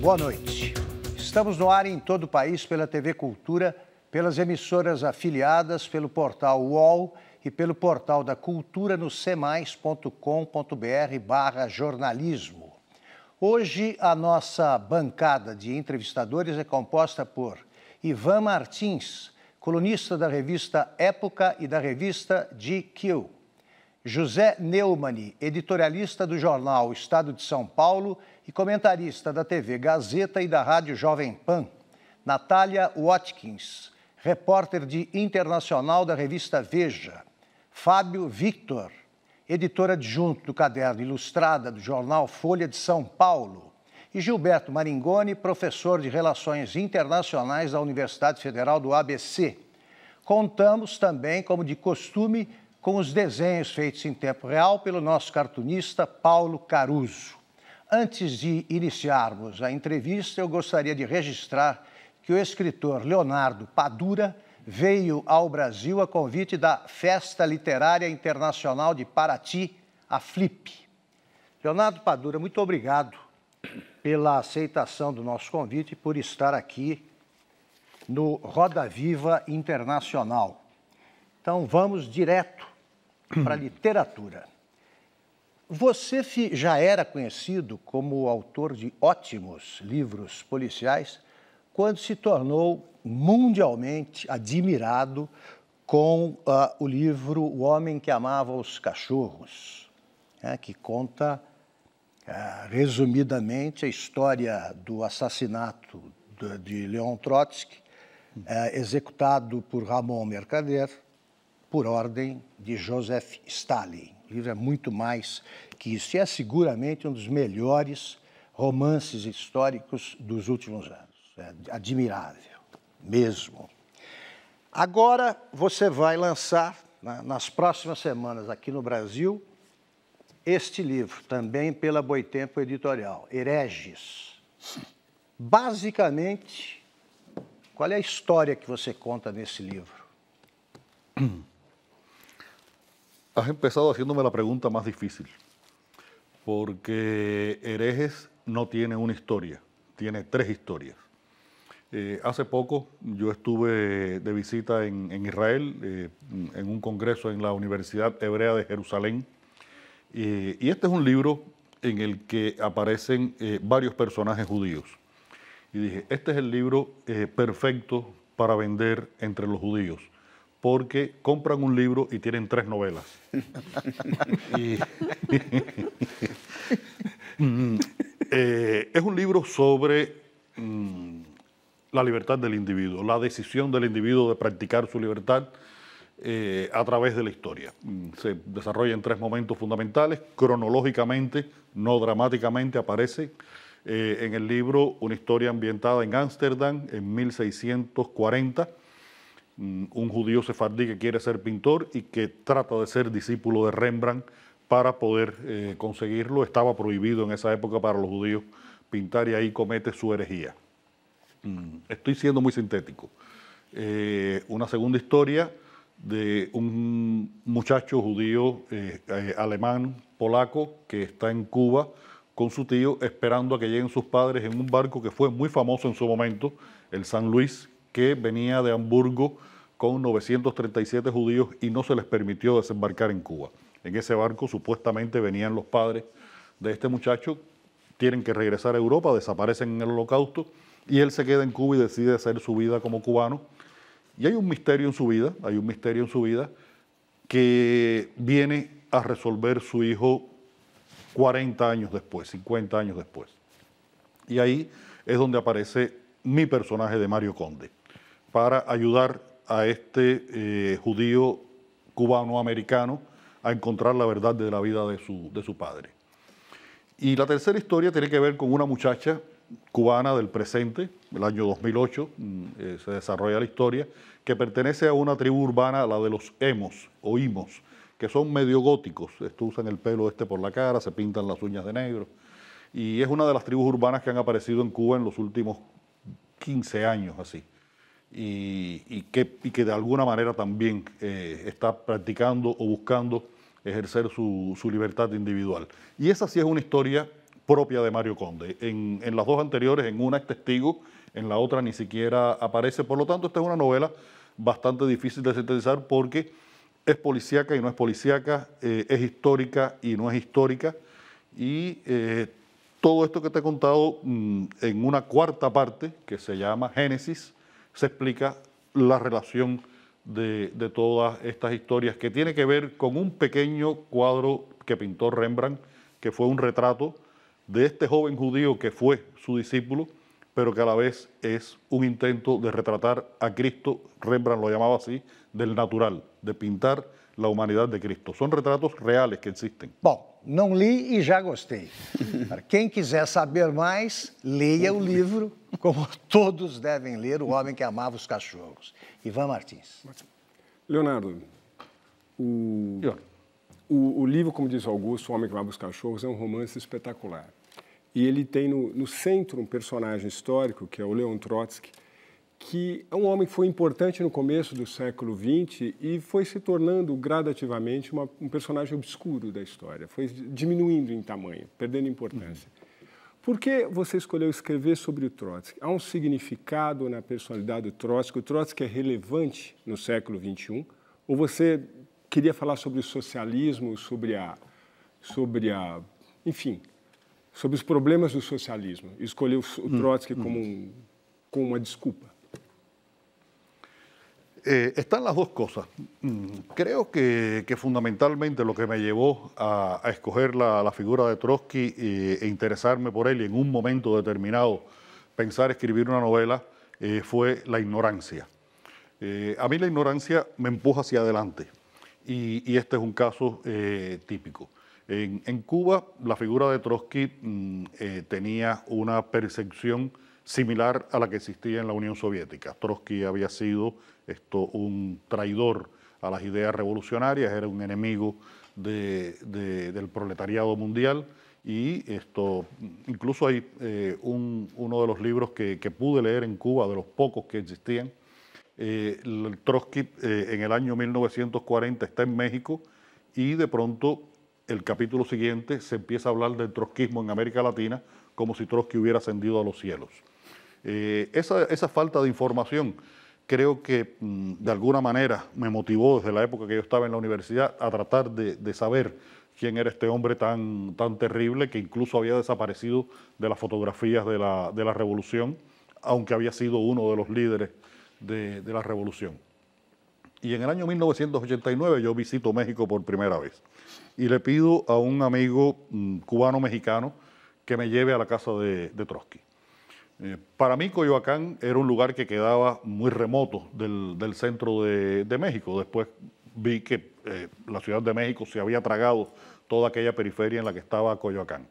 boa noite. Estamos no ar em todo o país pela TV Cultura, pelas emissoras afiliadas, pelo portal UOL e pelo portal da cultura no cmais.com.br barra jornalismo. Hoje a nossa bancada de entrevistadores é composta por Ivan Martins, colunista da revista Época e da revista GQ. José Neumani, editorialista do jornal Estado de São Paulo e comentarista da TV Gazeta e da Rádio Jovem Pan, Natália Watkins, repórter de internacional da revista Veja, Fábio Victor, editor adjunto do Caderno Ilustrada do jornal Folha de São Paulo, e Gilberto Maringoni, professor de Relações Internacionais da Universidade Federal do ABC. Contamos também, como de costume, com os desenhos feitos em tempo real pelo nosso cartunista Paulo Caruso. Antes de iniciarmos a entrevista, eu gostaria de registrar que o escritor Leonardo Padura veio ao Brasil a convite da Festa Literária Internacional de Paraty, a FLIP. Leonardo Padura, muito obrigado pela aceitação do nosso convite e por estar aqui no Roda Viva Internacional. Então, vamos direto para a literatura. Você já era conhecido como autor de ótimos livros policiais quando se tornou mundialmente admirado com uh, o livro O Homem que Amava os Cachorros, né, que conta uh, resumidamente a história do assassinato de, de Leon Trotsky, uh, executado por Ramon Mercader, por ordem de Joseph Stalin. O livro é muito mais que isso. E é seguramente um dos melhores romances históricos dos últimos anos. É admirável, mesmo. Agora você vai lançar, né, nas próximas semanas aqui no Brasil, este livro, também pela Boitempo Editorial, Hereges. Basicamente, qual é a história que você conta nesse livro? Has empezado haciéndome la pregunta más difícil, porque herejes no tiene una historia, tiene tres historias. Eh, hace poco yo estuve de visita en, Israel, eh, en un congreso en la Universidad Hebrea de Jerusalén, eh, y este es un libro en el que aparecen varios personajes judíos. Y dije, este es el libro perfecto para vender entre los judíos, porque compran un libro y tienen tres novelas. Eh, es un libro sobre mm, la libertad del individuo, la decisión del individuo de practicar su libertad eh, a través de la historia. Mm, se desarrolla en tres momentos fundamentales, cronológicamente, no dramáticamente, aparece eh, en el libro una historia ambientada en Ámsterdam en 1640 Mm, un judío sefardí que quiere ser pintor y que trata de ser discípulo de Rembrandt para poder eh, conseguirlo. Estaba prohibido en esa época para los judíos pintar y ahí comete su herejía. Mm, estoy siendo muy sintético. Eh, una segunda historia de un muchacho judío eh, alemán, polaco, que está en Cuba con su tío esperando a que lleguen sus padres en un barco que fue muy famoso en su momento, el San Luis, que venía de Hamburgo con 937 judíos y no se les permitió desembarcar en Cuba. En ese barco supuestamente venían los padres de este muchacho, tienen que regresar a Europa, desaparecen en el holocausto y él se queda en Cuba y decide hacer su vida como cubano. Y hay un misterio en su vida, hay un misterio en su vida que viene a resolver su hijo 40 años después, 50 años después. Y ahí es donde aparece mi personaje de Mario Conde, para ayudar a este eh, judío cubano-americano a encontrar la verdad de la vida de su, de su padre. Y la tercera historia tiene que ver con una muchacha cubana del presente, el año 2008, mm, eh, se desarrolla la historia, que pertenece a una tribu urbana, la de los hemos o imos, que son medio góticos, Esto usan el pelo este por la cara, se pintan las uñas de negro, y es una de las tribus urbanas que han aparecido en Cuba en los últimos 15 años así y, que, de alguna manera también eh, está practicando o buscando ejercer su, libertad individual. Y esa sí es una historia propia de Mario Conde. En, las dos anteriores, en una es testigo, en la otra ni siquiera aparece. Por lo tanto, esta es una novela bastante difícil de sintetizar porque es policíaca y no es policíaca, eh, es histórica y no es histórica. Y eh, todo esto que te he contado mm, en una cuarta parte que se llama Génesis, se explica la relación de, todas estas historias, que tiene que ver con un pequeño cuadro que pintó Rembrandt, que fue un retrato de este joven judío que fue su discípulo, pero que a la vez es un intento de retratar a Cristo, Rembrandt lo llamaba así, del natural, de pintar la humanidad de Cristo. Son retratos reales que existen. não li e já gostei. Para quem quiser saber mais, leia o livro, como todos devem ler, O Homem que Amava os Cachorros. Ivan Martins. Leonardo, o, o, o livro, como diz Augusto, O Homem que Amava os Cachorros, é um romance espetacular. E ele tem no, no centro um personagem histórico, que é o Leon Trotsky, que é um homem que foi importante no começo do século XX e foi se tornando gradativamente uma, um personagem obscuro da história, foi diminuindo em tamanho, perdendo importância. Uhum. Por que você escolheu escrever sobre o Trotsky? Há um significado na personalidade do Trotsky? O Trotsky é relevante no século XXI? Ou você queria falar sobre o socialismo, sobre a, sobre a, enfim, sobre os problemas do socialismo? Escolheu o hum, Trotsky uhum. como, hum. um, como uma desculpa? Eh, están las dos cosas. Mm, creo que, fundamentalmente lo que me llevó a, escoger la, figura de Trotsky eh, e interesarme por él y en un momento determinado pensar escribir una novela eh, fue la ignorancia. a mí la ignorancia me empuja hacia adelante y, este es un caso típico. En, en, Cuba la figura de Trotsky mm, tenía una percepción similar a la que existía en la Unión Soviética. Trotsky había sido esto, un traidor a las ideas revolucionarias, era un enemigo del proletariado mundial y esto, incluso hay eh, uno de los libros que, pude leer en Cuba, de los pocos que existían, eh, Trotsky eh, en el año 1940 está en México y de pronto el capítulo siguiente se empieza a hablar del trotskismo en América Latina como si Trotsky hubiera ascendido a los cielos. Eh, esa, falta de información creo que mm, de alguna manera me motivó desde la época que yo estaba en la universidad a tratar de, saber quién era este hombre tan, tan terrible que incluso había desaparecido de las fotografías de la, revolución, aunque había sido uno de los líderes de, la revolución. Y en el año 1989 yo visito México por primera vez y le pido a un amigo mm, cubano-mexicano que me lleve a la casa de Trotsky. Eh, para mí Coyoacán era un lugar que quedaba muy remoto del, centro de, México. Después vi que eh, la Ciudad de México se había tragado toda aquella periferia en la que estaba Coyoacán.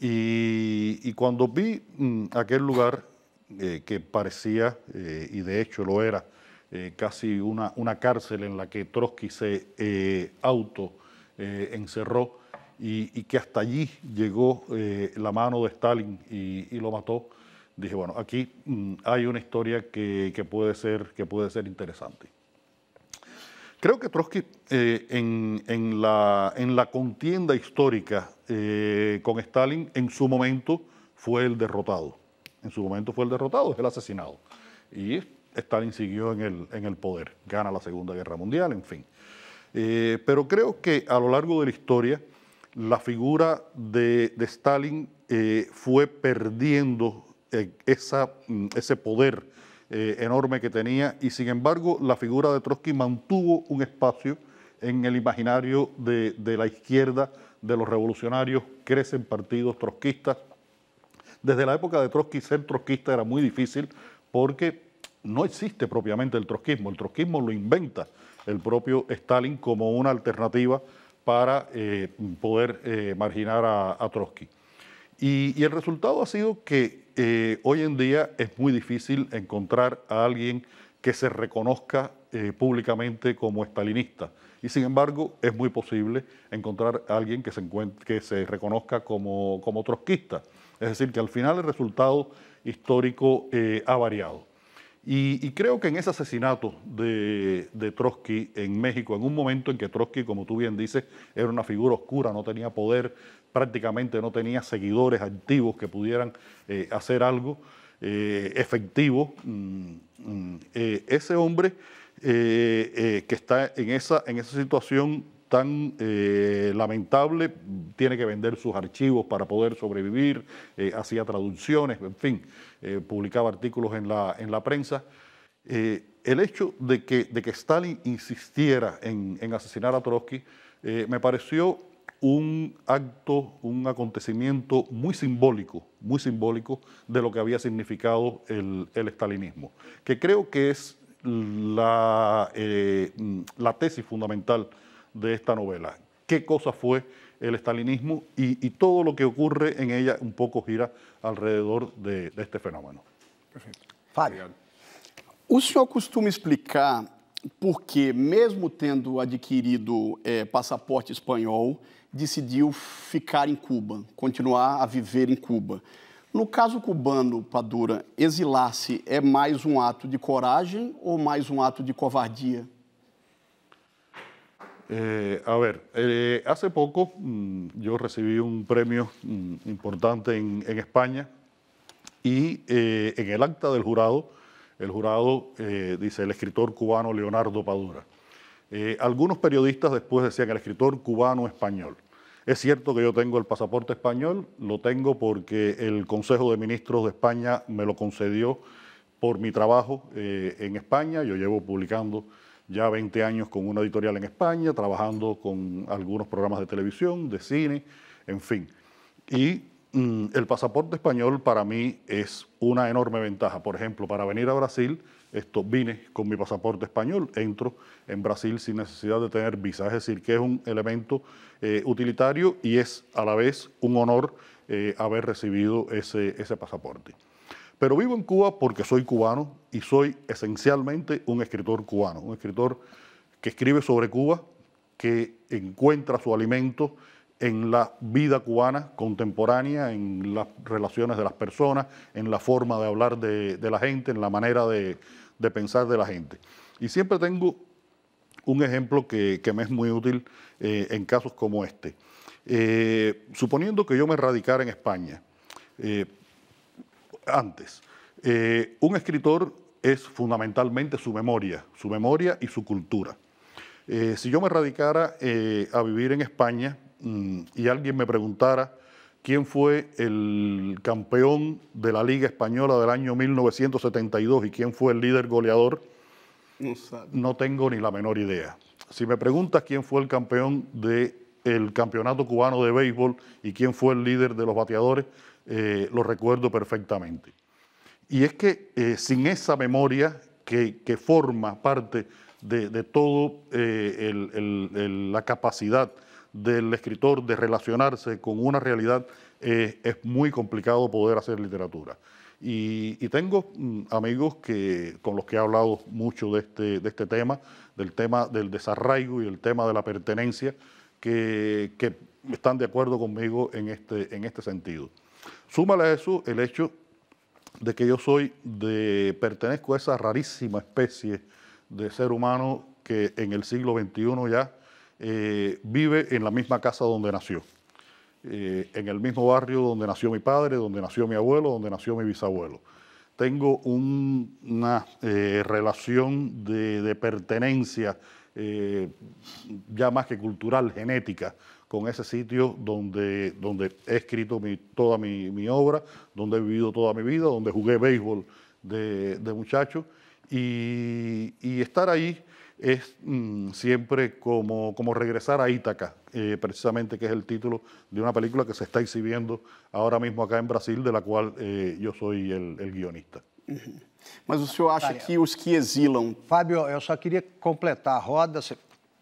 Y, cuando vi mm, aquel lugar eh, que parecía, y de hecho lo era, casi una, cárcel en la que Trotsky se auto encerró y, que hasta allí llegó la mano de Stalin y lo mató, dije, bueno, aquí mm, hay una historia que, puede, ser, que puede ser interesante. Creo que Trotsky eh, en, la, en, la, contienda histórica eh, con Stalin en su momento fue el derrotado. En su momento fue el derrotado, es el asesinado. Y Stalin siguió en el, en el poder, gana la Segunda Guerra Mundial, en fin. Eh, pero creo que a lo largo de la historia la figura de, de Stalin fue perdiendo eh, esa, mm, ese poder eh, enorme que tenía y sin embargo la figura de Trotsky mantuvo un espacio en el imaginario de, la izquierda, de los revolucionarios, crecen partidos trotskistas. Desde la época de Trotsky ser trotskista era muy difícil porque no existe propiamente el trotskismo, el trotskismo lo inventa el propio Stalin como una alternativa para eh, poder marginar a Trotsky. Y, el resultado ha sido que eh, hoy en día es muy difícil encontrar a alguien que se reconozca eh, públicamente como estalinista. Y sin embargo, es muy posible encontrar a alguien que se, reconozca como, trotskista. Es decir, que al final el resultado histórico eh, ha variado. Y, creo que en ese asesinato de, de, Trotsky en México, en un momento en que Trotsky, como tú bien dices, era una figura oscura, no tenía poder, prácticamente no tenía seguidores activos que pudieran eh, hacer algo eh, efectivo. Mm, mm, eh, ese hombre que está en esa, en esa situación tan lamentable tiene que vender sus archivos para poder sobrevivir, hacía traducciones, en fin, publicaba artículos en la, en la prensa. el hecho de que, de que Stalin insistiera en, en asesinar a Trotsky me pareció un acto, un acontecimiento muy simbólico, muy simbólico de lo que había significado el, el estalinismo, que creo que es la, eh, tesis fundamental de esta novela. ¿Qué cosa fue el estalinismo y, todo lo que ocurre en ella un poco gira alrededor de, este fenómeno? Perfecto. Fabio. Usted senhor explicar por qué, mesmo tendo adquirido eh, pasaporte español decidiu ficar em Cuba, continuar a viver em Cuba. No caso cubano, Padura, exilar-se é mais um ato de coragem ou mais um ato de covardia? Eh, a ver, eh, hace poco mmm, yo recibí un premio mmm, importante en, en, España y eh, en el acta del jurado, el jurado eh, dice el escritor cubano Leonardo Padura. Eh, algunos periodistas después decían el escritor cubano español. Es cierto que yo tengo el pasaporte español, lo tengo porque el Consejo de Ministros de España me lo concedió por mi trabajo eh, en España. Yo llevo publicando ya 20 años con una editorial en España, trabajando con algunos programas de televisión, de cine, en fin. Y mm, el pasaporte español para mí es una enorme ventaja. Por ejemplo, para venir a Brasil, esto, vine con mi pasaporte español, entro en Brasil sin necesidad de tener visa. Es decir, que es un elemento eh, utilitario y es a la vez un honor eh, haber recibido ese, ese pasaporte. Pero vivo en Cuba porque soy cubano y soy esencialmente un escritor cubano, un escritor que escribe sobre Cuba, que encuentra su alimento en la vida cubana contemporánea, en las relaciones de las personas, en la forma de hablar de, la gente, en la manera de, pensar de la gente. Y siempre tengo un ejemplo que, me es muy útil eh, en casos como este. Eh, suponiendo que yo me radicara en España, eh, antes, un escritor es fundamentalmente su memoria, su memoria y su cultura. si yo me radicara a vivir en España, y alguien me preguntara quién fue el campeón de la Liga Española del año 1972 y quién fue el líder goleador, no, tengo ni la menor idea. Si me preguntas quién fue el campeón del campeonato cubano de béisbol y quién fue el líder de los bateadores, eh, lo recuerdo perfectamente. Y es que eh, sin esa memoria que, forma parte de, toda eh, la capacidad del escritor de relacionarse con una realidad, eh, es muy complicado poder hacer literatura. Y, tengo mm, amigos que, con los que he hablado mucho de este, de este tema, del tema del desarraigo y el tema de la pertenencia, que, están de acuerdo conmigo en este, en este sentido. Súmale a eso el hecho de que yo soy de, pertenezco a esa rarísima especie de ser humano que en el siglo XXI ya eh, vive en la misma casa donde nació, eh, en el mismo barrio donde nació mi padre, donde nació mi abuelo, donde nació mi bisabuelo. Tengo una eh, relación de, pertenencia ya más que cultural, genética, con ese sitio donde, donde he escrito toda mi, obra, donde he vivido toda mi vida, donde jugué béisbol de, de muchacho. Y, y estar ahí es mm, siempre como, como, regresar a Ítaca, eh, precisamente que es el título de una película que se está exhibiendo ahora mismo acá en Brasil, de la cual eh, yo soy el, guionista. Mas o senhor que os que Fábio, eu só queria completar a roda.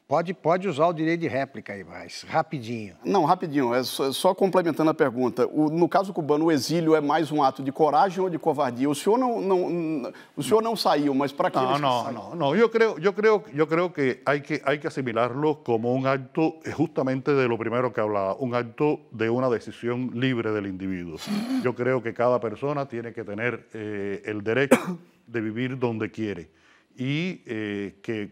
Pode, pode usar o direito de réplica aí, mas rapidinho. Não, rapidinho. É só, só complementando a pergunta. O, no caso cubano, o exílio é mais um ato de coragem ou de covardia? O senhor não, não o senhor não, não saiu, mas para que No, não, não. não. Eu creio, yo creo, yo que há que hay que assimilar-lo como um ato, justamente de lo primero que falava, um ato de uma decisão livre do indivíduo. Eu creio que cada pessoa tem que ter eh, direito de vivir onde quer. e eh, que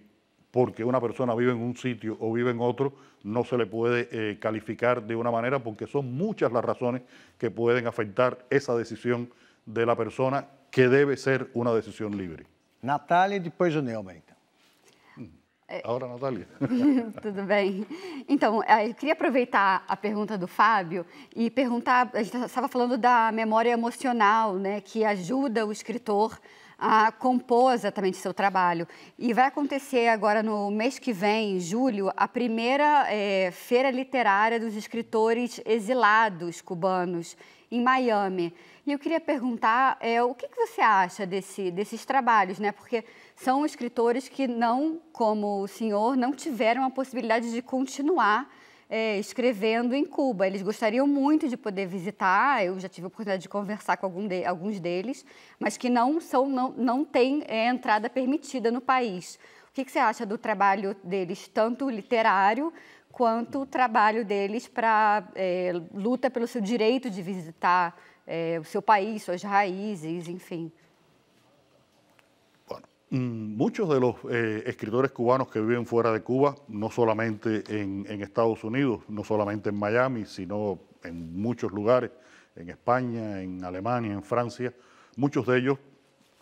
porque una persona vive en un sitio o vive en otro, no se le puede eh, calificar de una manera porque son muchas las razones que pueden afectar esa decisión de la persona que debe ser una decisión libre. Natalia, ¿y depois o Neumann, então. Natália. Tudo bem. Então, eh, eu queria aproveitar a pergunta do Fábio e perguntar, a gente estava falando da memória emocional, né, que ajuda o escritor a compor exatamente seu trabalho. E vai acontecer agora no mês que vem, em julho, a primeira é, feira literária dos escritores exilados cubanos em Miami. E eu queria perguntar é, o que, que você acha desse, desses trabalhos, né? Porque são escritores que não, como o senhor, não tiveram a possibilidade de continuar é, escrevendo em Cuba. Eles gostariam muito de poder visitar, eu já tive a oportunidade de conversar com de, alguns deles, mas que não, são, não, não têm é, entrada permitida no país. O que, que você acha do trabalho deles, tanto literário quanto o trabalho deles para é, luta pelo seu direito de visitar é, o seu país, suas raízes, enfim. Mm, muchos de los eh, escritores cubanos que viven fuera de Cuba, no solamente en, Estados Unidos, no solamente en Miami, sino en muchos lugares, en España, en Alemania, en Francia, muchos de ellos,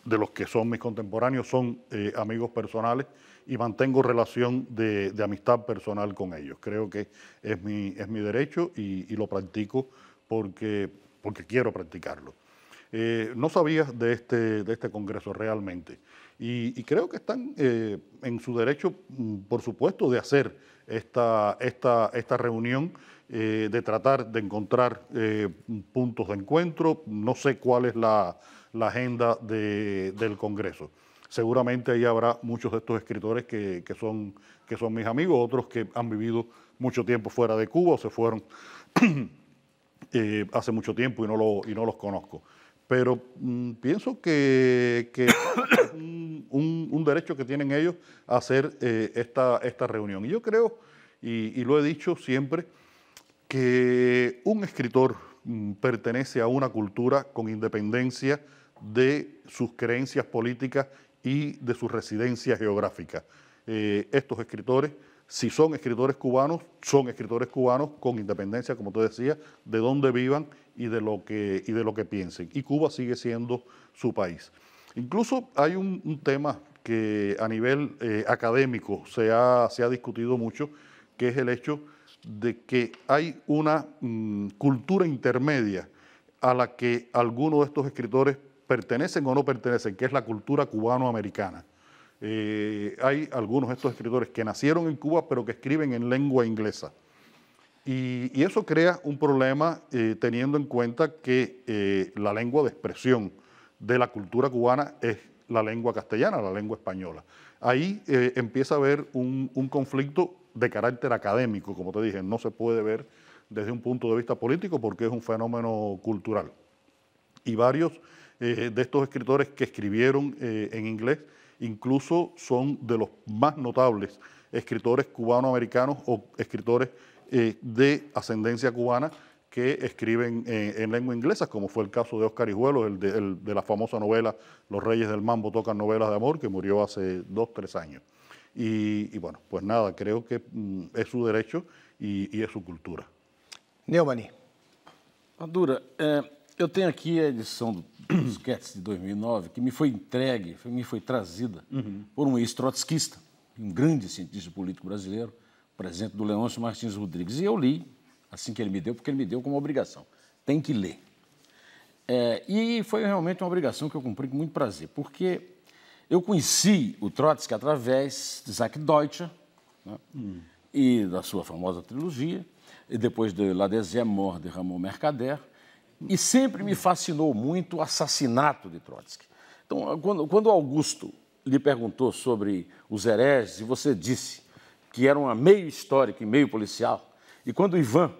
de los que son mis contemporáneos, son eh, amigos personales y mantengo relación de, amistad personal con ellos. Creo que es mi, es mi derecho y, lo practico porque, porque quiero practicarlo. Eh, no sabía de este, de este congreso realmente. Y, creo que están eh, en su derecho, mm, por supuesto, de hacer esta, esta, esta reunión, eh, de tratar de encontrar eh, puntos de encuentro. No sé cuál es la, agenda del Congreso. Seguramente ahí habrá muchos de estos escritores que, son, que son mis amigos, otros que han vivido mucho tiempo fuera de Cuba o se fueron hace mucho tiempo y no, lo, y no los conozco pero mm, pienso que, un, derecho que tienen ellos a hacer eh, esta, reunión. Y yo creo, y, lo he dicho siempre, que un escritor mm, pertenece a una cultura con independencia de sus creencias políticas y de su residencia geográfica. Eh, estos escritores si son escritores cubanos, son escritores cubanos con independencia, como tú decías, de dónde vivan y de lo que, y de lo que piensen. Y Cuba sigue siendo su país. Incluso hay un, tema que a nivel eh, académico se ha, se ha discutido mucho, que es el hecho de que hay una mm, cultura intermedia a la que algunos de estos escritores pertenecen o no pertenecen, que es la cultura cubano-americana. Eh, hay algunos de estos escritores que nacieron en Cuba, pero que escriben en lengua inglesa. Y, eso crea un problema eh, teniendo en cuenta que eh, la lengua de expresión de la cultura cubana es la lengua castellana, la lengua española. Ahí empieza a haber un, conflicto de carácter académico, como te dije, no se puede ver desde un punto de vista político porque es un fenómeno cultural. Y varios de estos escritores que escribieron en inglés incluso son de los más notables escritores cubanoamericanos o escritores eh, de ascendencia cubana que escriben eh, en lengua inglesa, como fue el caso de Oscar Hijuelo, el de, la famosa novela Los Reyes del Mambo tocan novelas de amor, que murió hace dos, tres años. Y, bueno, pues nada, creo que mm, es su derecho y, es su cultura. Neomani. Honduras. Eh, Eu tenho aqui a edição do Sketch de 2009, que me foi entregue, me foi trazida uhum. por um ex-trotskista, um grande cientista político brasileiro, presente do Leôncio Martins Rodrigues. E eu li, assim que ele me deu, porque ele me deu como obrigação. Tem que ler. É, e foi realmente uma obrigação que eu cumpri com muito prazer, porque eu conheci o Trotsky através de Isaac Deutscher né, hum. e da sua famosa trilogia, e depois de La Désir Mort de Ramon Mercader, e sempre me fascinou muito o assassinato de Trotsky. Então, quando, quando Augusto lhe perguntou sobre os hereges, e você disse que era uma meio histórica e meio policial, e quando Ivan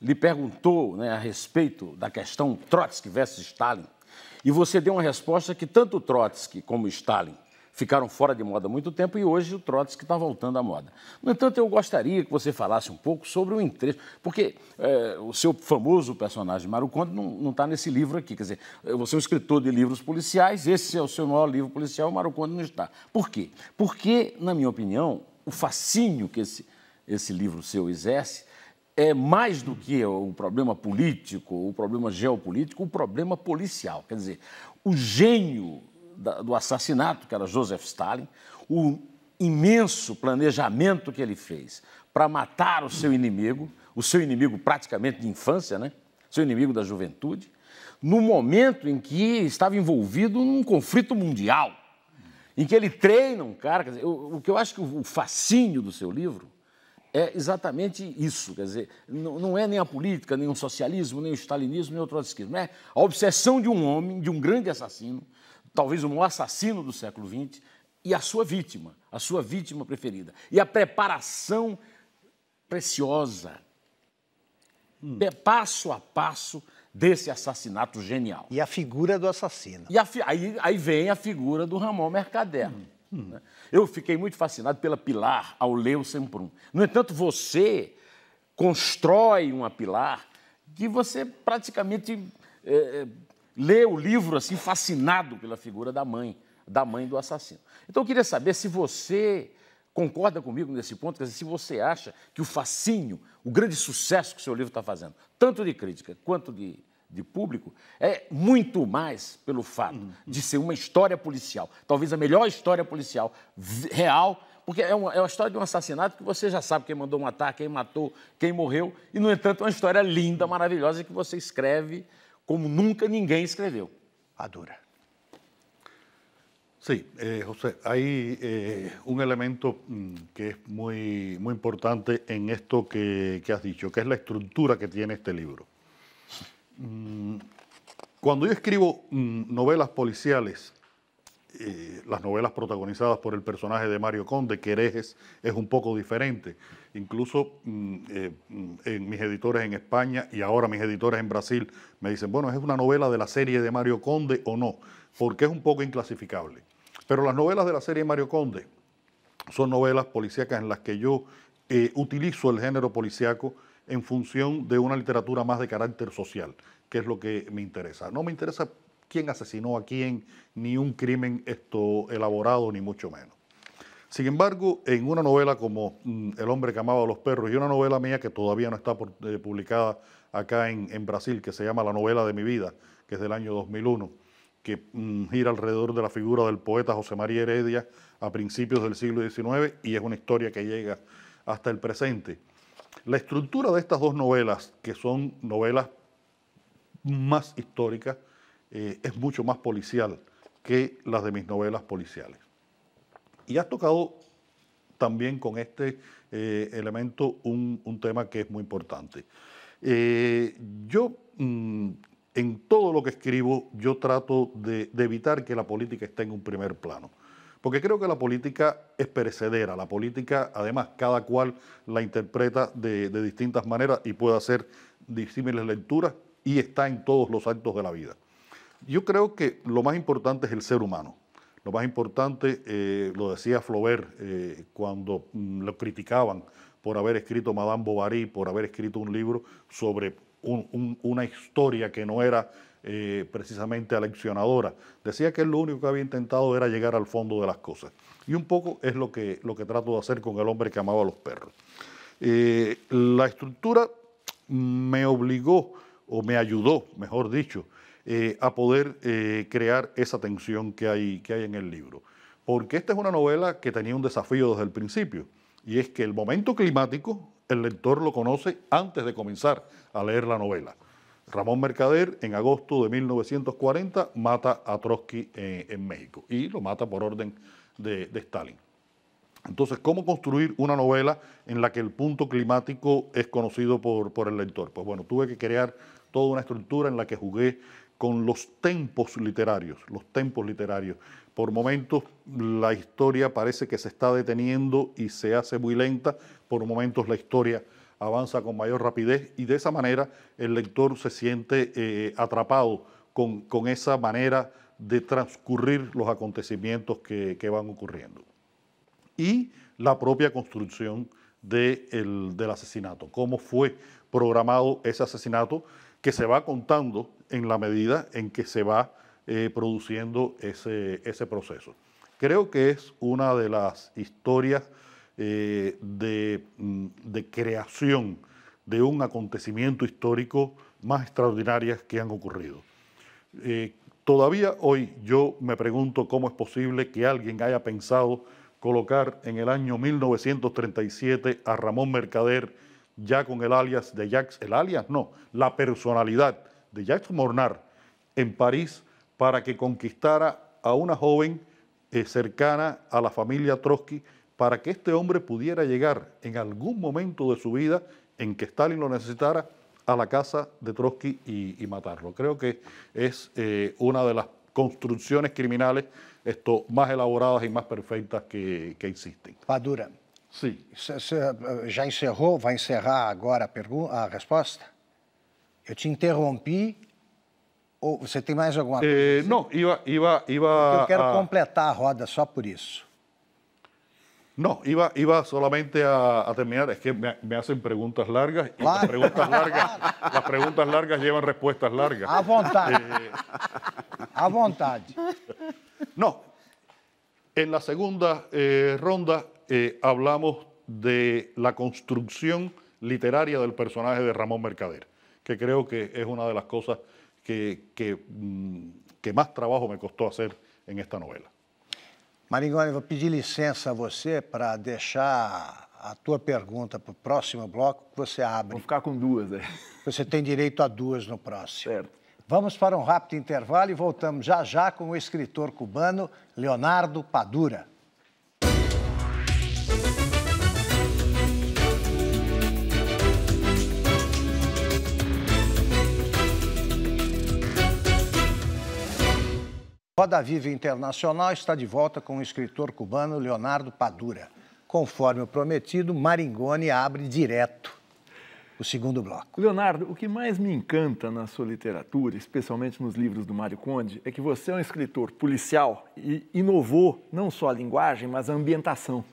lhe perguntou né, a respeito da questão Trotsky versus Stalin, e você deu uma resposta que tanto Trotsky como Stalin ficaram fora de moda há muito tempo e hoje o Trotsky está voltando à moda. No entanto, eu gostaria que você falasse um pouco sobre o interesse, porque é, o seu famoso personagem Maru Conde não está nesse livro aqui. Quer dizer, você é um escritor de livros policiais, esse é o seu maior livro policial, o Conde não está. Por quê? Porque, na minha opinião, o fascínio que esse, esse livro seu exerce é mais do que o problema político, o problema geopolítico, o problema policial. Quer dizer, o gênio da, do assassinato, que era Joseph Stalin, o imenso planejamento que ele fez para matar o seu inimigo, o seu inimigo praticamente de infância, né? seu inimigo da juventude, no momento em que estava envolvido num conflito mundial, em que ele treina um cara. Dizer, o, o que eu acho que o fascínio do seu livro é exatamente isso. Quer dizer, não, é nem a política, nem o socialismo, nem o stalinismo, nem o trotskismo. É a obsessão de um homem, de um grande assassino, talvez um assassino do século XX, e a sua vítima, a sua vítima preferida. E a preparação preciosa, hum. É passo a passo, desse assassinato genial. E a figura do assassino. E fi... aí, aí, vem a figura do Ramon Mercader. Hum. Né? hum. Eu fiquei muito fascinado pela Pilar ao ler o Semprum. No entanto, você constrói uma Pilar que você praticamente é, é lê o livro assim fascinado pela figura da mãe, da mãe do assassino. Então eu queria saber se você concorda comigo nesse ponto, quer dizer, se você acha que o fascínio, o grande sucesso que o seu livro está fazendo, tanto de crítica quanto de, de público, é muito mais pelo fato uhum. de ser uma história policial, talvez a melhor história policial real, porque é uma, é uma história de um assassinato que você já sabe quem mandou matar, quem matou, quem morreu, e, no entanto, é uma história linda, maravilhosa, que você escreve como nunca ninguém escreveu. A Sí, eh, José, hay eh, un elemento mm, que es muy, muy importante en esto que, has dicho, que es la estructura que tiene este libro. Mm, cuando yo escribo mm, novelas policiales, eh, las novelas protagonizadas por el personaje de Mario Conde, que herejes, es un poco diferente Incluso mm, eh, mm, en mis editores en España y ahora mis editores en Brasil me dicen, bueno, ¿es una novela de la serie de Mario Conde o no? Porque es un poco inclasificable. Pero las novelas de la serie de Mario Conde son novelas policíacas en las que yo eh, utilizo el género policíaco en función de una literatura más de carácter social, que es lo que me interesa. No me interesa quién asesinó a quién, ni un crimen esto elaborado, ni mucho menos. Sin embargo, en una novela como mm, El hombre que amaba a los perros y una novela mía que todavía no está eh, publicada acá en, Brasil, que se llama La novela de mi vida, que es del año 2001, que mm, gira alrededor de la figura del poeta José María Heredia a principios del siglo XIX y es una historia que llega hasta el presente. La estructura de estas dos novelas, que son novelas más históricas, eh, es mucho más policial que las de mis novelas policiales. Y has tocado también con este eh, elemento un, tema que es muy importante. Eh, yo, mm, en todo lo que escribo, yo trato de, evitar que la política esté en un primer plano. Porque creo que la política es perecedera. La política, además, cada cual la interpreta de, de distintas maneras y puede hacer disímiles lecturas y está en todos los actos de la vida. Yo creo que lo más importante es el ser humano lo más importante, eh, lo decía Flaubert eh, cuando mm, lo criticaban por haber escrito Madame Bovary, por haber escrito un libro sobre una historia que no era eh, precisamente aleccionadora. Decía que lo único que había intentado era llegar al fondo de las cosas. Y un poco es lo que, lo que trato de hacer con el hombre que amaba a los perros. la estructura me obligó, o me ayudó, mejor dicho, eh, a poder eh, crear esa tensión que hay, que hay en el libro. Porque esta es una novela que tenía un desafío desde el principio, y es que el momento climático el lector lo conoce antes de comenzar a leer la novela. Ramón Mercader, en agosto de 1940, mata a Trotsky eh, en México y lo mata por orden de, Stalin. Entonces, ¿cómo construir una novela en la que el punto climático es conocido por, por, el lector? Pues bueno, tuve que crear toda una estructura en la que jugué con los tempos literarios, los tempos literarios. Por momentos la historia parece que se está deteniendo y se hace muy lenta, por momentos la historia avanza con mayor rapidez y de esa manera el lector se siente eh, atrapado con, con, esa manera de transcurrir los acontecimientos que, van ocurriendo. Y la propia construcción del asesinato, cómo fue programado ese asesinato que se va contando en la medida en que se va eh, produciendo ese, proceso. Creo que es una de las historias eh, mm, de, creación de un acontecimiento histórico más extraordinarias que han ocurrido. Eh, todavía hoy yo me pregunto cómo es posible que alguien haya pensado colocar en el año 1937 a Ramón Mercader ya con el alias de Jacques, el alias no, la personalidad de Jacques Mornar en París para que conquistara a una joven eh, cercana a la familia Trotsky para que este hombre pudiera llegar en algún momento de su vida en que Stalin lo necesitara a la casa de Trotsky y, matarlo. Creo que es eh, una de las construcciones criminales más elaboradas y más perfectas que, existen. Sim. Você já encerrou? Vai encerrar agora a, pergunta, a resposta? Eu te interrompi. Ou você tem mais alguma eh, coisa? não, iba, iba, iba Eu quero a... completar a roda só por isso. No, iba, iba solamente a, a terminar. Es que me, me, hacen preguntas largas y las, preguntas largas, las preguntas largas llevan respuestas largas. A voluntad. Eh, a voluntad. No, en la segunda eh, ronda eh, hablamos de la construcción literaria del personaje de Ramón Mercader, que creo que es una de las cosas que, que, mm, que mais trabalho me custou fazer em esta novela. Marigone, vou pedir licença a você para deixar a tua pergunta para o próximo bloco que você abre. Vou ficar com duas, né? Você tem direito a duas no próximo. Certo. Vamos para um rápido intervalo e voltamos já já com o escritor cubano Leonardo Padura. Roda Viva Internacional está de volta com o escritor cubano Leonardo Padura. Conforme o prometido, Maringoni abre direto o segundo bloco. Leonardo, o que mais me encanta na sua literatura, especialmente nos livros do Mário Conde, é que você é um escritor policial e inovou não só a linguagem, mas a ambientação.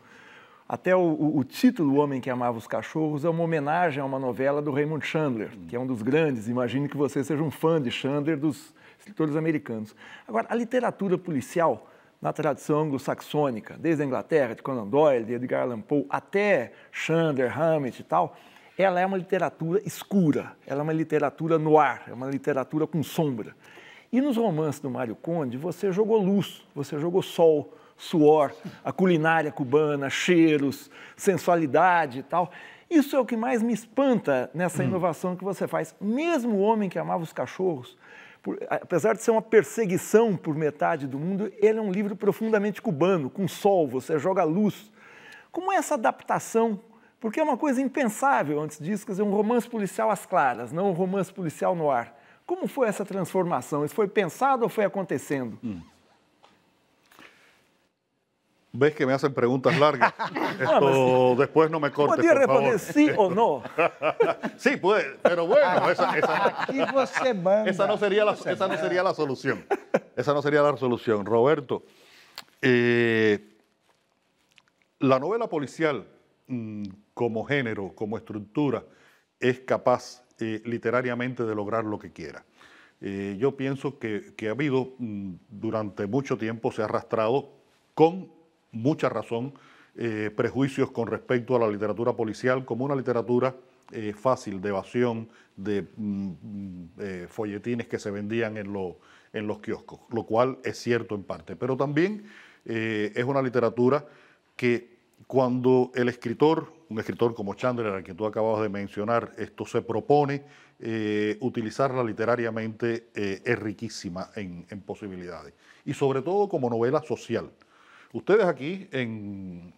Até o, o título O Homem que Amava os Cachorros é uma homenagem a uma novela do Raymond Chandler, que é um dos grandes. Imagino que você seja um fã de Chandler, dos escritores americanos. Agora, a literatura policial, na tradição anglo-saxônica, desde a Inglaterra, de Conan Doyle, de Edgar Allan Poe, até Chandler, Hammett e tal, ela é uma literatura escura, ela é uma literatura no ar, é uma literatura com sombra. E nos romances do Mário Conde, você jogou luz, você jogou sol, suor, a culinária cubana, cheiros, sensualidade e tal. Isso é o que mais me espanta nessa hum. inovação que você faz. Mesmo o homem que amava os cachorros por, apesar de ser uma perseguição por metade do mundo, ele é um livro profundamente cubano, com sol, você joga luz. Como é essa adaptação? Porque é uma coisa impensável antes disso, quer dizer, um romance policial às claras, não um romance policial no ar. Como foi essa transformação? Isso foi pensado ou foi acontecendo? Hum. Ves que me hacen preguntas largas. Esto, después no me cortes. Podía responder sí o no. sí, puede pero bueno, ah, esa, no, sería esa no sería la solución. Esa no sería la solución. Roberto, eh, la novela policial mm, como género, como estructura, es capaz eh, literariamente de lograr lo que quiera. Eh, yo pienso que, que ha habido, mm, durante mucho tiempo, se ha arrastrado con mucha razón eh, prejuicios con respecto a la literatura policial como una literatura eh, fácil de evasión de mm, eh, folletines que se vendían en, en, los kioscos, lo cual es cierto en parte, pero también es una literatura que cuando el escritor, un escritor como Chandler, al que tú acabas de mencionar, esto se propone utilizarla literariamente, es riquísima en posibilidades, y sobre todo como novela social Ustedes aquí en,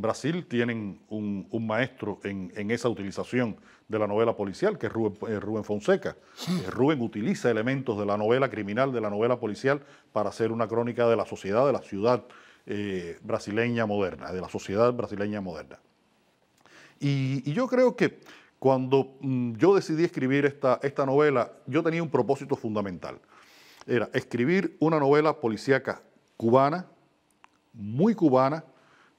Brasil tienen un, maestro en, esa utilización de la novela policial, que es Rubén, eh, Fonseca. Eh, Rubén utiliza elementos de la novela criminal, de la novela policial, para hacer una crónica de la sociedad, de la ciudad eh, brasileña moderna, de la sociedad brasileña moderna. Y, yo creo que cuando mm, yo decidí escribir esta, esta novela, yo tenía un propósito fundamental. Era escribir una novela policíaca cubana, muy cubana,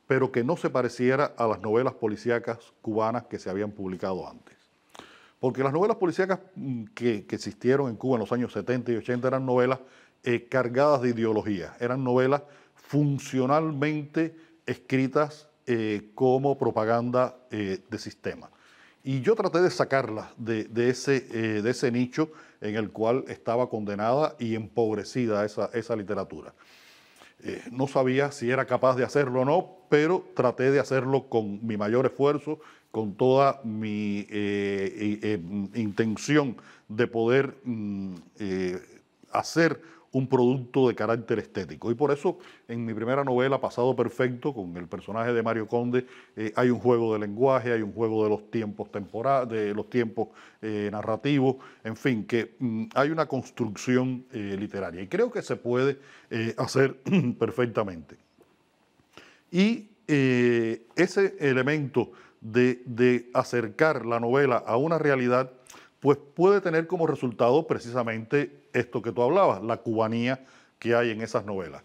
pero que no se pareciera a las novelas policíacas cubanas que se habían publicado antes. Porque las novelas policíacas mm, que, existieron en Cuba en los años 70 y 80 eran novelas eh, cargadas de ideología, eran novelas funcionalmente escritas eh, como propaganda eh, de sistema. Y yo traté de sacarlas de, ese, nicho en el cual estaba condenada y empobrecida esa literatura. Eh, no sabía si era capaz de hacerlo o no, pero traté de hacerlo con mi mayor esfuerzo, con toda mi eh, eh, intención de poder mm, hacer un producto de carácter estético. Y por eso en mi primera novela, Pasado Perfecto, con el personaje de Mario Conde, eh, hay un juego de lenguaje, hay un juego de los tiempos de los tiempos eh, narrativos, en fin, que mm, hay una construcción eh, literaria. Y creo que se puede hacer perfectamente. Y ese elemento de, de, acercar la novela a una realidad pues puede tener como resultado precisamente esto que tú hablabas, la cubanía que hay en esas novelas.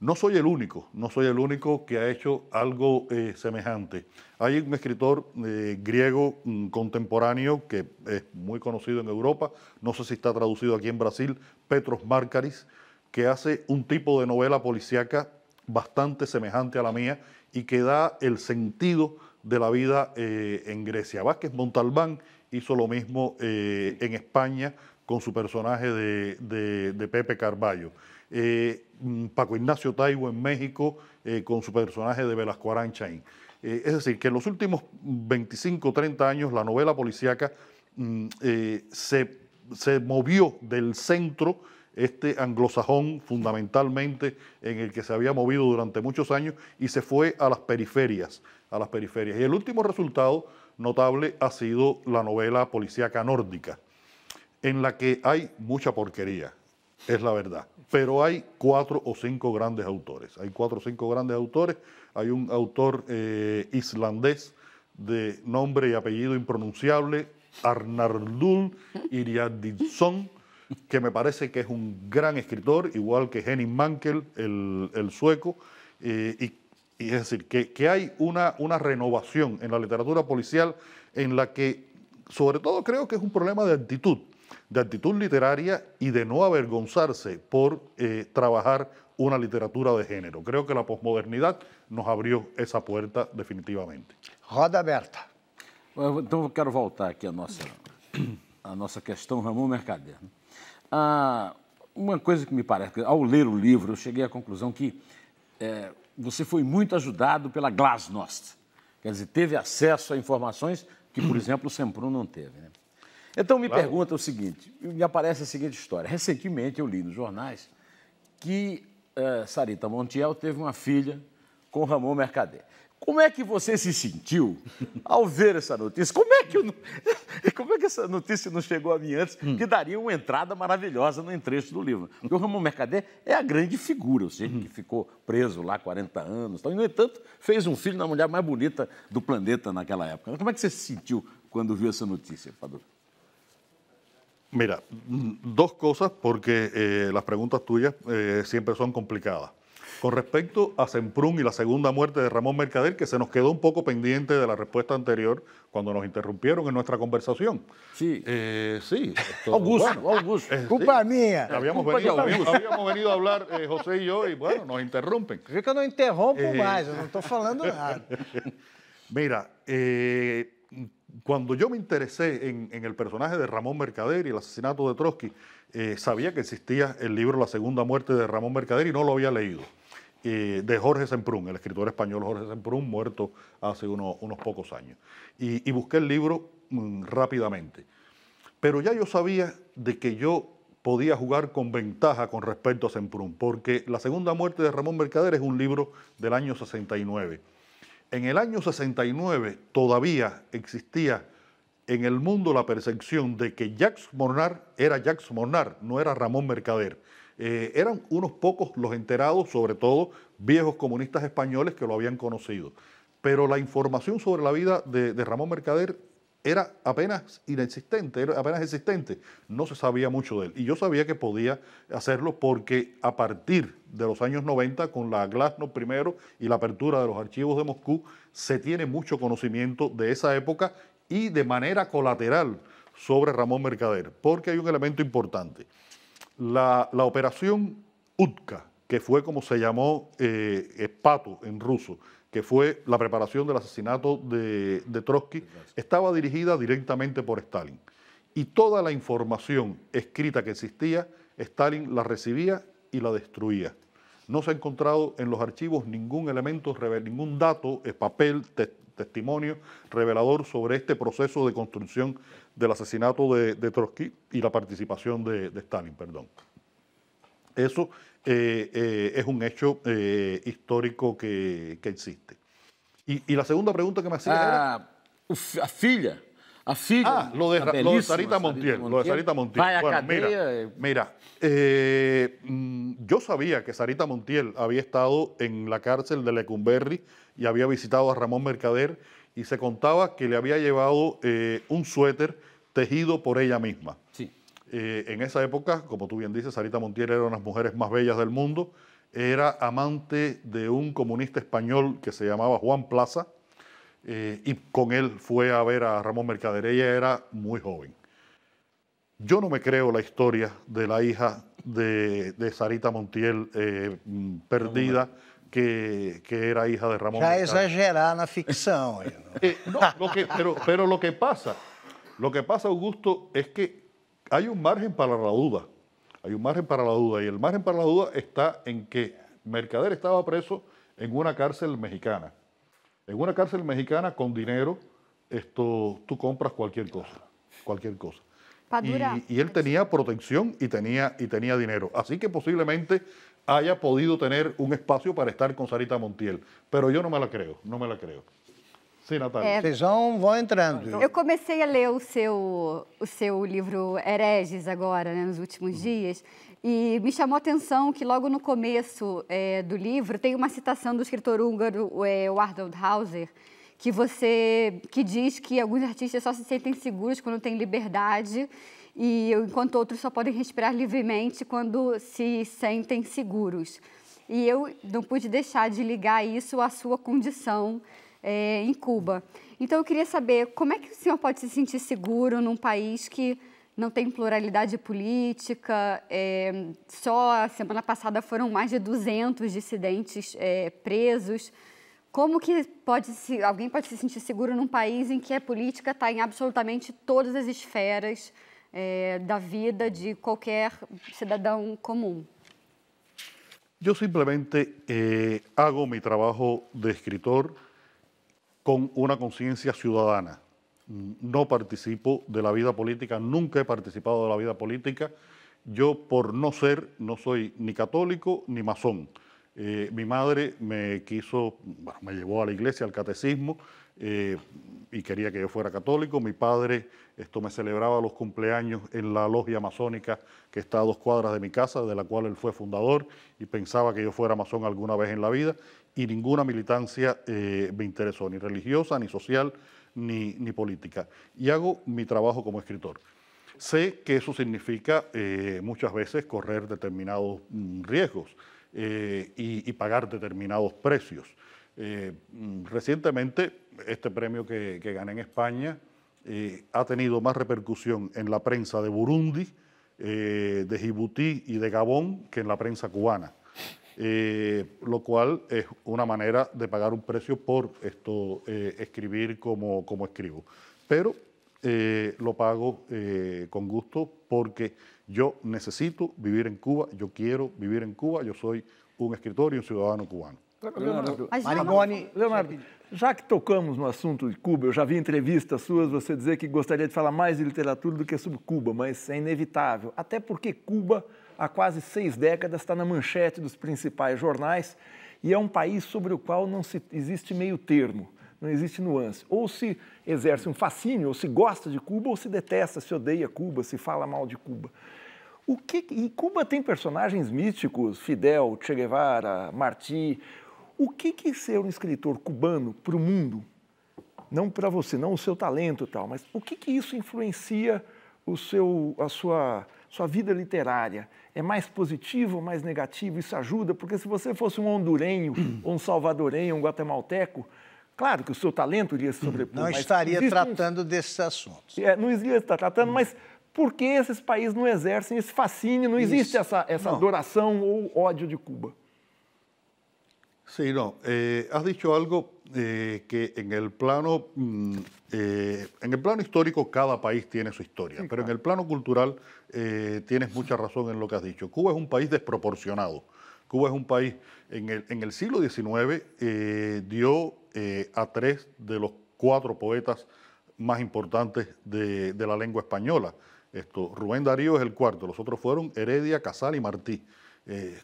No soy el único, no soy el único que ha hecho algo eh, semejante. Hay un escritor eh, griego mm, contemporáneo que es muy conocido en Europa, no sé si está traducido aquí en Brasil, Petros Marcaris, que hace un tipo de novela policíaca bastante semejante a la mía y que da el sentido de la vida eh, en Grecia. Vázquez Montalbán hizo lo mismo eh, en España con su personaje de, Pepe Carballo. Eh, mm, Paco Ignacio Taibo en México eh, con su personaje de Velasco Aranchain. es decir, que en los últimos 25, 30 años la novela policíaca mm, se, se movió del centro este anglosajón fundamentalmente en el que se había movido durante muchos años y se fue a las periferias, a las periferias. Y el último resultado notable ha sido la novela policíaca nórdica, en la que hay mucha porquería, es la verdad. Pero hay cuatro o cinco grandes autores. Hay cuatro o cinco grandes autores. Hay un autor eh, islandés de nombre y apellido impronunciable, Arnardul Iriadidson, que me parece que es un gran escritor, igual que Henning Mankel, el, sueco, eh, y es decir, que, hay una, una renovación en la literatura policial en la que, sobre todo, creo que es un problema de actitud, de actitud literaria y de no avergonzarse por eh, trabajar una literatura de género. Creo que la posmodernidad nos abrió esa puerta definitivamente. Roda aberta. Entonces, quiero quero voltar aqui nuestra nossa, Ramón Mercader. Ah, uma coisa que me parece, ao ler o livro, eu cheguei la conclusión que eh, você foi muito ajudado pela Glasnost. Quer dizer, teve acesso a informações que, por exemplo, o Semprun não teve. Né? Então, me claro. pergunta o seguinte, me aparece a seguinte história. Recentemente, eu li nos jornais que uh, Sarita Montiel teve uma filha com Ramon Mercader. Como é que você se sentiu ao ver essa notícia? Como é que, eu, como é que essa notícia não chegou a mim antes, hum. que daria uma entrada maravilhosa no entresto do livro? Porque o Ramon Mercader é a grande figura, o seja, hum. que ficou preso lá 40 anos, e, no entanto, fez um filho na mulher mais bonita do planeta naquela época. Como é que você se sentiu quando viu essa notícia, Padre? Mira, duas coisas, porque eh, perguntas tuas sempre eh, complicadas. Con respecto a Semprún y la segunda muerte de Ramón Mercader, que se nos quedó un poco pendiente de la respuesta anterior cuando nos interrumpieron en nuestra conversación. Sí. sí. Augusto, Augusto. culpa mía. Habíamos, venido, a hablar eh, José y yo y bueno, nos interrumpen. Yo que no interrumpo eh, más, no estoy hablando nada. Mira, eh, cuando yo me interesé en, el personaje de Ramón Mercader y el asesinato de Trotsky, sabía que existía el libro La Segunda Muerte de Ramón Mercader y no lo había leído de Jorge Semprún, el escritor español Jorge Semprún, muerto hace unos pocos años. Y, busqué el libro mm, rápidamente. Pero ya yo sabía de que yo podía jugar con ventaja con respecto a Semprún, porque La Segunda Muerte de Ramón Mercader es un libro del año 69. En el año 69 todavía existía en el mundo la percepción de que Jacques Mornard era Jacques Mornard, no era Ramón Mercader. Eh, eran unos pocos los enterados, sobre todo viejos comunistas españoles que lo habían conocido. Pero la información sobre la vida de, Ramón Mercader era apenas inexistente, apenas existente, no se sabía mucho de él. Y yo sabía que podía hacerlo porque a partir de los años 90, con la Glasnost primero y la apertura de los archivos de Moscú, se tiene mucho conocimiento de esa época y de manera colateral sobre Ramón Mercader, porque hay un elemento importante la, operación Utka, que fue como se llamó eh, Espato en ruso, que fue la preparación del asesinato de, Trotsky, estaba dirigida directamente por Stalin. Y toda la información escrita que existía, Stalin la recibía y la destruía. No se ha encontrado en los archivos ningún elemento, ningún dato, eh, papel, testimonio revelador sobre este proceso de construcción del asesinato de, Trotsky y la participación de, Stalin, perdón. Eso eh, eh, es un hecho eh, histórico que, existe. Y la segunda pregunta que me hacía era... Ah, ah, lo de, Sarita Montiel, Lo de Sarita Montiel. bueno, mira, mira eh, mm, yo sabía que Sarita Montiel había estado en la cárcel de Lecumberri y había visitado a Ramón Mercader y se contaba que le había llevado eh, un suéter tejido por ella misma. Sí. Eh, en esa época, como tú bien dices, Sarita Montiel era una de las mujeres más bellas del mundo. Era amante de un comunista español que se llamaba Juan Plaza eh, y con él fue a ver a Ramón Mercader. Ella era muy joven. Yo no me creo la historia de la hija de, Sarita Montiel eh, perdida. Que, era hija de Ramón. Ya exagerar la ficción. Eh, pero, pero lo que pasa, lo que pasa, Augusto, es que hay un margen para la duda. Hay un margen para la duda. Y el margen para la duda está en que Mercader estaba preso en una cárcel mexicana. En una cárcel mexicana con dinero, esto, tú compras cualquier cosa, cualquier cosa. Y, y, él pues. tenía protección y tenía, y tenía dinero. Así que posiblemente haya podido tener un espacio para estar con Sarita Montiel. Pero yo no me la creo, no me la creo. Sí, Natalia. Eh, Vocês entrando. Eu comecei a leer o libro, o Hereges agora, né, nos últimos días. E me chamou a atenção que logo no começo é, do livro tem uma citação do escritor húngaro é, Arnold Hauser, que você que diz que alguns artistas só se sentem seguros quando têm liberdade e enquanto outros só podem respirar livremente quando se sentem seguros. E eu não pude deixar de ligar isso à sua condição é, em Cuba. Então eu queria saber como é que o senhor pode se sentir seguro num país que não tem pluralidade política. É, só a semana passada foram mais de 200 dissidentes é, presos. Como que pode se, alguém pode se sentir seguro num país em que a política está em absolutamente todas as esferas é, da vida de qualquer cidadão comum? Eu simplesmente eh, hago meu trabalho de escritor com uma consciência ciudadana. no participo de la vida política, nunca he participado de la vida política. Yo por no ser, no soy ni católico ni masón. Eh, mi madre me quiso, me llevó a la iglesia, al catecismo, eh, y quería que yo fuera católico. Mi padre, esto me celebraba los cumpleaños en la logia masónica que está a dos cuadras de mi casa, de la cual él fue fundador, y pensaba que yo fuera masón alguna vez en la vida, y ninguna militancia eh, me interesó, ni religiosa, ni social, ni, política. Y hago mi trabajo como escritor. Sé que eso significa eh, muchas veces correr determinados mm, riesgos eh, y, pagar determinados precios. Eh, mm, recientemente, este premio que, que gané en España ha tenido más repercusión en la prensa de Burundi, de Djibouti y de Gabón que en la prensa cubana. eh, lo cual es una manera de pagar un precio por esto, eh, escribir como, como, escribo. Pero eh, lo pago eh, con gusto porque yo necesito vivir en Cuba, yo quiero vivir en Cuba, yo soy un escritor y un ciudadano cubano. Leonardo, Leonardo, já que tocamos no assunto de Cuba, eu já vi entrevistas suas você dizer que gostaria de falar mais de literatura do que sobre Cuba, mas é inevitável, até porque Cuba há quase seis décadas está na manchete dos principais jornais e é um país sobre o qual não se, existe meio termo, não existe nuance. Ou se exerce um fascínio, ou se gosta de Cuba, ou se detesta, se odeia Cuba, se fala mal de Cuba. O que, e Cuba tem personagens míticos, Fidel, Che Guevara, Martí. O que, que ser um escritor cubano para o mundo, não para você, não o seu talento e tal, mas o que, que isso influencia o seu, a sua sua vida literária é mais positivo ou mais negativo? Isso ajuda? Porque se você fosse um hondurenho, ou hum. um salvadorenho, um guatemalteco, claro que o seu talento iria se hum, sobrepor. Não estaria tratando um... desses assuntos. É, não iria estar tratando, hum. mas por que esses países não exercem esse fascínio? Não existe Isso. essa, essa não. adoração ou ódio de Cuba. Sim, não. Eh, has dicho algo eh, que em el plano, mm, eh, en el plano histórico cada país tem a sua história, mas claro. en el plano cultural Eh, tienes mucha razón en lo que has dicho. Cuba es un país desproporcionado. Cuba es un país, en el, siglo XIX eh, dio eh, a tres de los cuatro poetas más importantes de, la lengua española. Esto, Rubén Darío es el cuarto, los otros fueron Heredia, Casal y Martí.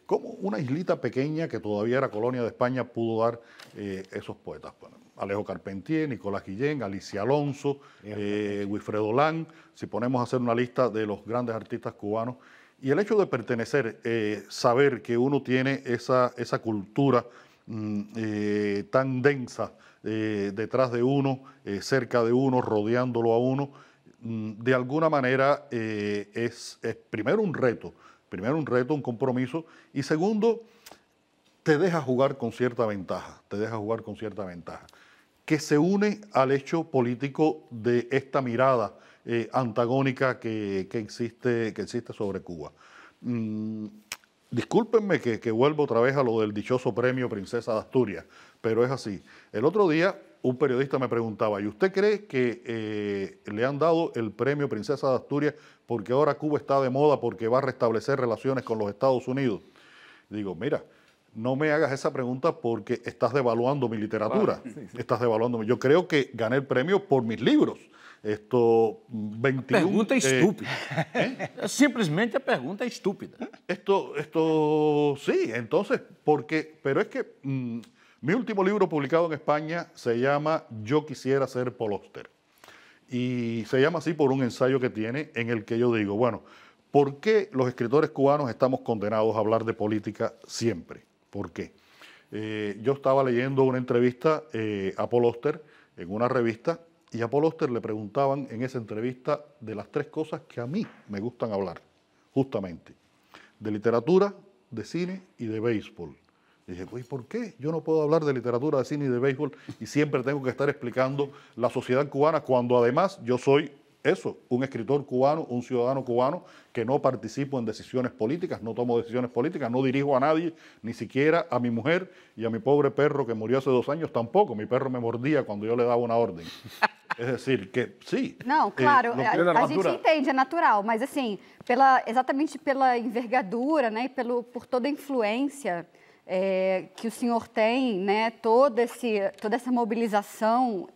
como ¿Cómo una islita pequeña que todavía era colonia de España pudo dar esos poetas? Alejo Carpentier, Nicolás Guillén, Alicia Alonso, eh, Wilfredo si ponemos a hacer una lista de los grandes artistas cubanos. Y el hecho de pertenecer, eh, saber que uno tiene esa, esa cultura mm, eh, tan densa eh, detrás de uno, cerca de uno, rodeándolo a uno, mm, de alguna manera es, es primero un reto, primero un reto, un compromiso, y segundo, te deja jugar con cierta ventaja, te deja jugar con cierta ventaja que se une al hecho político de esta mirada eh, antagónica que, existe, que existe sobre Cuba. Mm, discúlpenme que, vuelvo otra vez a lo del dichoso premio Princesa de Asturias, pero es así. El otro día un periodista me preguntaba, ¿y usted cree que eh, le han dado el premio Princesa de Asturias porque ahora Cuba está de moda porque va a restablecer relaciones con los Estados Unidos? Digo, mira, no me hagas esa pregunta porque estás devaluando mi literatura. Estás devaluándome. Yo creo que gané el premio por mis libros. Esto, 21... pregunta eh, estúpida. ¿eh? Simplemente pregunta estúpida. Esto, esto, sí, entonces, porque, pero es que mm, mi último libro publicado en España se llama Yo quisiera ser Polóster. Y se llama así por un ensayo que tiene en el que yo digo, bueno, ¿por qué los escritores cubanos estamos condenados a hablar de política siempre? ¿Por qué? Eh, yo estaba leyendo una entrevista eh, a Paul Oster en una revista y a Paul Oster le preguntaban en esa entrevista de las tres cosas que a mí me gustan hablar, justamente, de literatura, de cine y de béisbol. Y dije, pues ¿por qué? Yo no puedo hablar de literatura, de cine y de béisbol y siempre tengo que estar explicando la sociedad cubana cuando además yo soy eso, un escritor cubano, un ciudadano cubano que no participo en decisiones políticas, no tomo decisiones políticas, no dirijo a nadie, ni siquiera a mi mujer y a mi pobre perro que murió hace dos años tampoco. Mi perro me mordía cuando yo le daba una orden. Es decir, que sí. No, eh, claro, eh, a, gente entiende, es natural, Pero assim, pela, exatamente pela envergadura, né, e por toda influencia eh, que o senhor tem, né, toda essa movilización...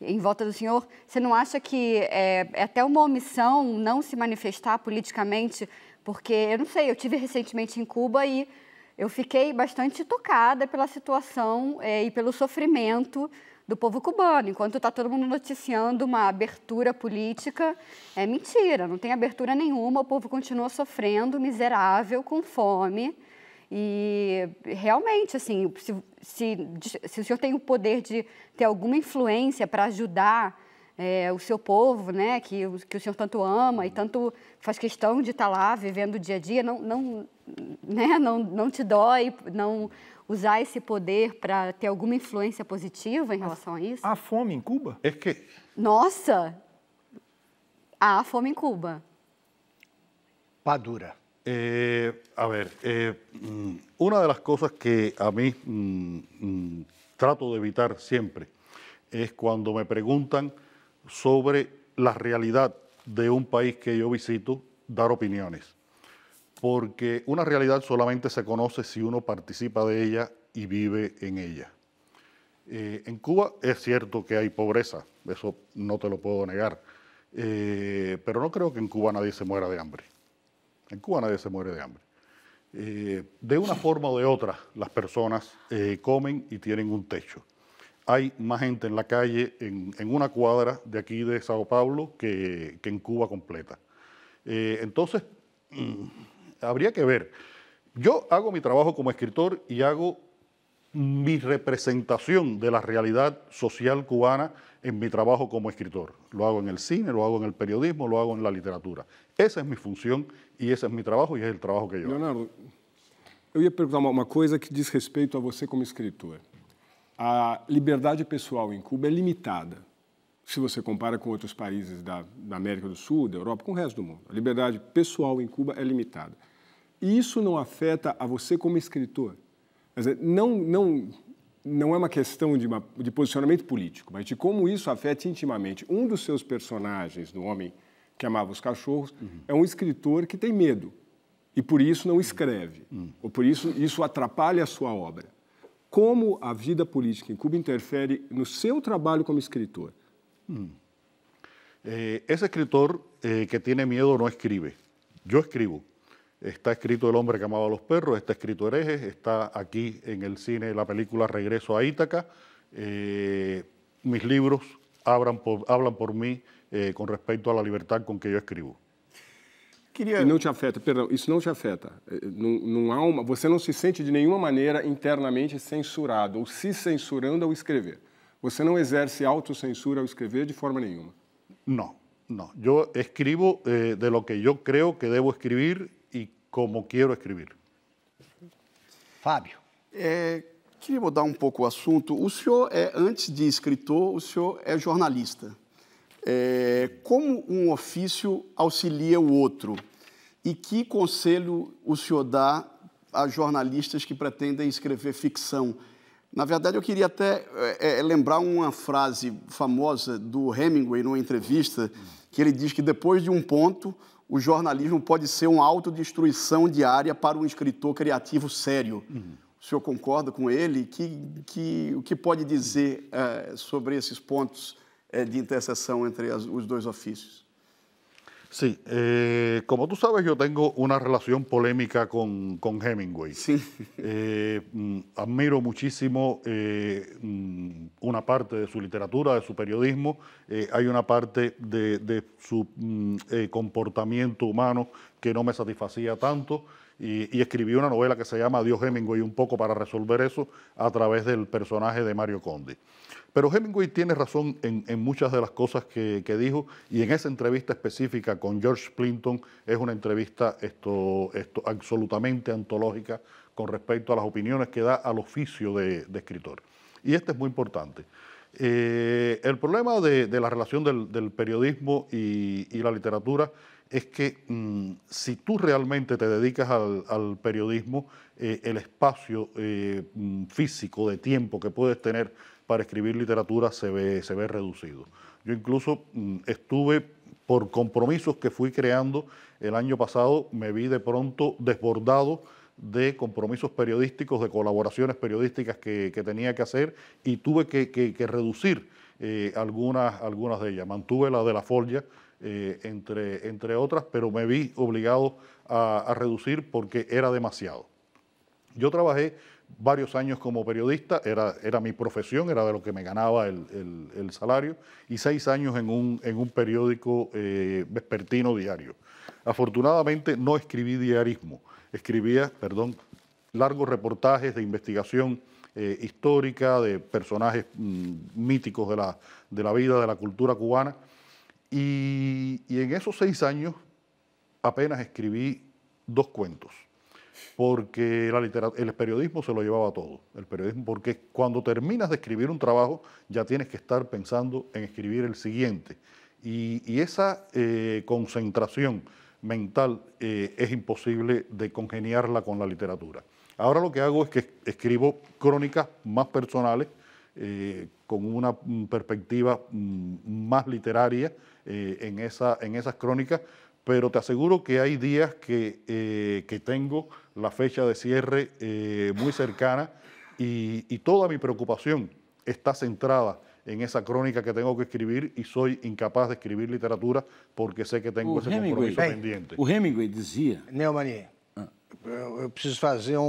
em volta do senhor, você não acha que é, é até uma omissão não se manifestar politicamente? Porque, eu não sei, eu tive recentemente em Cuba e eu fiquei bastante tocada pela situação é, e pelo sofrimento do povo cubano. Enquanto está todo mundo noticiando uma abertura política, é mentira, não tem abertura nenhuma, o povo continua sofrendo, miserável, com fome. E realmente, assim, se, se, se o senhor tem o poder de ter alguma influência para ajudar é, o seu povo, né, que, que o senhor tanto ama e tanto faz questão de estar tá lá vivendo o dia a dia, não, não, né, não, não te dói não usar esse poder para ter alguma influência positiva em relação a isso? Há fome em Cuba? É que... Nossa! Há fome em Cuba. Padura. Eh, a ver, eh, mm, una de las cosas que a mí mm, mm, trato de evitar siempre es cuando me preguntan sobre la realidad de un país que yo visito, dar opiniones. Porque una realidad solamente se conoce si uno participa de ella y vive en ella. Eh, en Cuba es cierto que hay pobreza, eso no te lo puedo negar, pero no creo que en Cuba nadie se muera de hambre. En Cuba nadie se muere de hambre. Eh, de una forma o de otra, las personas eh, comen y tienen un techo. Hay más gente en la calle, en, una cuadra de aquí de Sao Paulo, que, en Cuba completa. Eh, entonces, mm, habría que ver. Yo hago mi trabajo como escritor y hago mi representación de la realidad social cubana en mi trabajo como escritor. Lo hago en el cine, lo hago en el periodismo, lo hago en la literatura. Esa es mi función E esse é o meu trabalho e é o trabalho que eu. Leonardo, eu ia perguntar uma coisa que diz respeito a você como escritor. A liberdade pessoal em Cuba é limitada, se você compara com outros países da, da América do Sul, da Europa, com o resto do mundo. A liberdade pessoal em Cuba é limitada. E isso não afeta a você como escritor. Quer dizer, não, não, não é uma questão de, uma, de posicionamento político, mas de como isso afeta intimamente. Um dos seus personagens, do Homem que amava os cachorros, uhum. é um escritor que tem medo e por isso não escreve, uhum. ou por isso isso atrapalha a sua obra. Como a vida política em Cuba interfere no seu trabalho como escritor? Uhum. Eh, esse escritor eh, que tem medo não escreve. Eu escrevo. Está escrito El hombre que amaba a los perros, está escrito Herejes, está aquí en el cine la película Regreso a Ítaca. Eh, mis libros hablan por, hablan por mí, eh, com respeito à liberdade com que eu escrevo. Queria... não te afeta, perdão, isso não te afeta. Eh, eh, não, não há uma, você não se sente de nenhuma maneira internamente censurado ou se censurando ao escrever. Você não exerce autocensura ao escrever de forma nenhuma. Não, não. Eu escrevo eh, de lo que eu creio que devo escrever e como quero escrever. Fábio. É, queria mudar um pouco o assunto. O senhor é, antes de escritor, o senhor é jornalista. É, como um ofício auxilia o outro? E que conselho o senhor dá a jornalistas que pretendem escrever ficção? Na verdade, eu queria até é, é, lembrar uma frase famosa do Hemingway numa entrevista, que ele diz que depois de um ponto, o jornalismo pode ser uma autodestruição diária para um escritor criativo sério. Uhum. O senhor concorda com ele? O que, que, o que pode dizer é, sobre esses pontos de intersección entre los dos oficios. Sí, eh, como tú sabes, yo tengo una relación polémica con, con Hemingway. Sí. Eh, mm, admiro muchísimo eh, mm, una parte de su literatura, de su periodismo. hay una parte de, de su mm, comportamiento humano que no me satisfacía tanto y, escribió una novela que se llama Dios Hemingway, un poco para resolver eso a través del personaje de Mario Conde. Pero Hemingway tiene razón en, muchas de las cosas que, dijo y en esa entrevista específica con George Clinton es una entrevista esto, esto, absolutamente antológica con respecto a las opiniones que da al oficio de, escritor. Y este es muy importante. Eh, el problema de, la relación del, periodismo y la literatura es que mm, si tú realmente te dedicas al, periodismo, eh, el espacio eh, mm, físico de tiempo que puedes tener para escribir literatura se ve, reducido. Yo incluso mm, estuve, por compromisos que fui creando el año pasado, me vi de pronto desbordado de compromisos periodísticos, de colaboraciones periodísticas que, tenía que hacer y tuve que, reducir eh, algunas, algunas de ellas. Mantuve la de la Folla, eh, entre, entre otras, pero me vi obligado a, reducir porque era demasiado. Yo trabajé varios años como periodista, era, era mi profesión, era de lo que me ganaba el, salario, y seis años en un, periódico eh, vespertino diario. Afortunadamente no escribí diarismo, escribía, perdón, largos reportajes de investigación eh, histórica, de personajes mm, míticos de la vida, de la cultura cubana y, en esos seis años apenas escribí dos cuentos, porque la el periodismo se lo llevaba todo. El periodismo, porque cuando terminas de escribir un trabajo, ya tienes que estar pensando en escribir el siguiente. Y, esa eh, concentración mental eh, es imposible de congeniarla con la literatura. Ahora lo que hago es que escribo crónicas más personales, eh, con una perspectiva mm, más literaria eh, en, esa, en esas crónicas, pero te aseguro que hay días que, eh, tengo la fecha de cierre muy cercana y, toda mi preocupación está centrada en esa crónica que tengo que escribir y soy incapaz de escribir literatura porque sé que tengo ese compromiso pendiente. O Hemingway decía... ah. eu preciso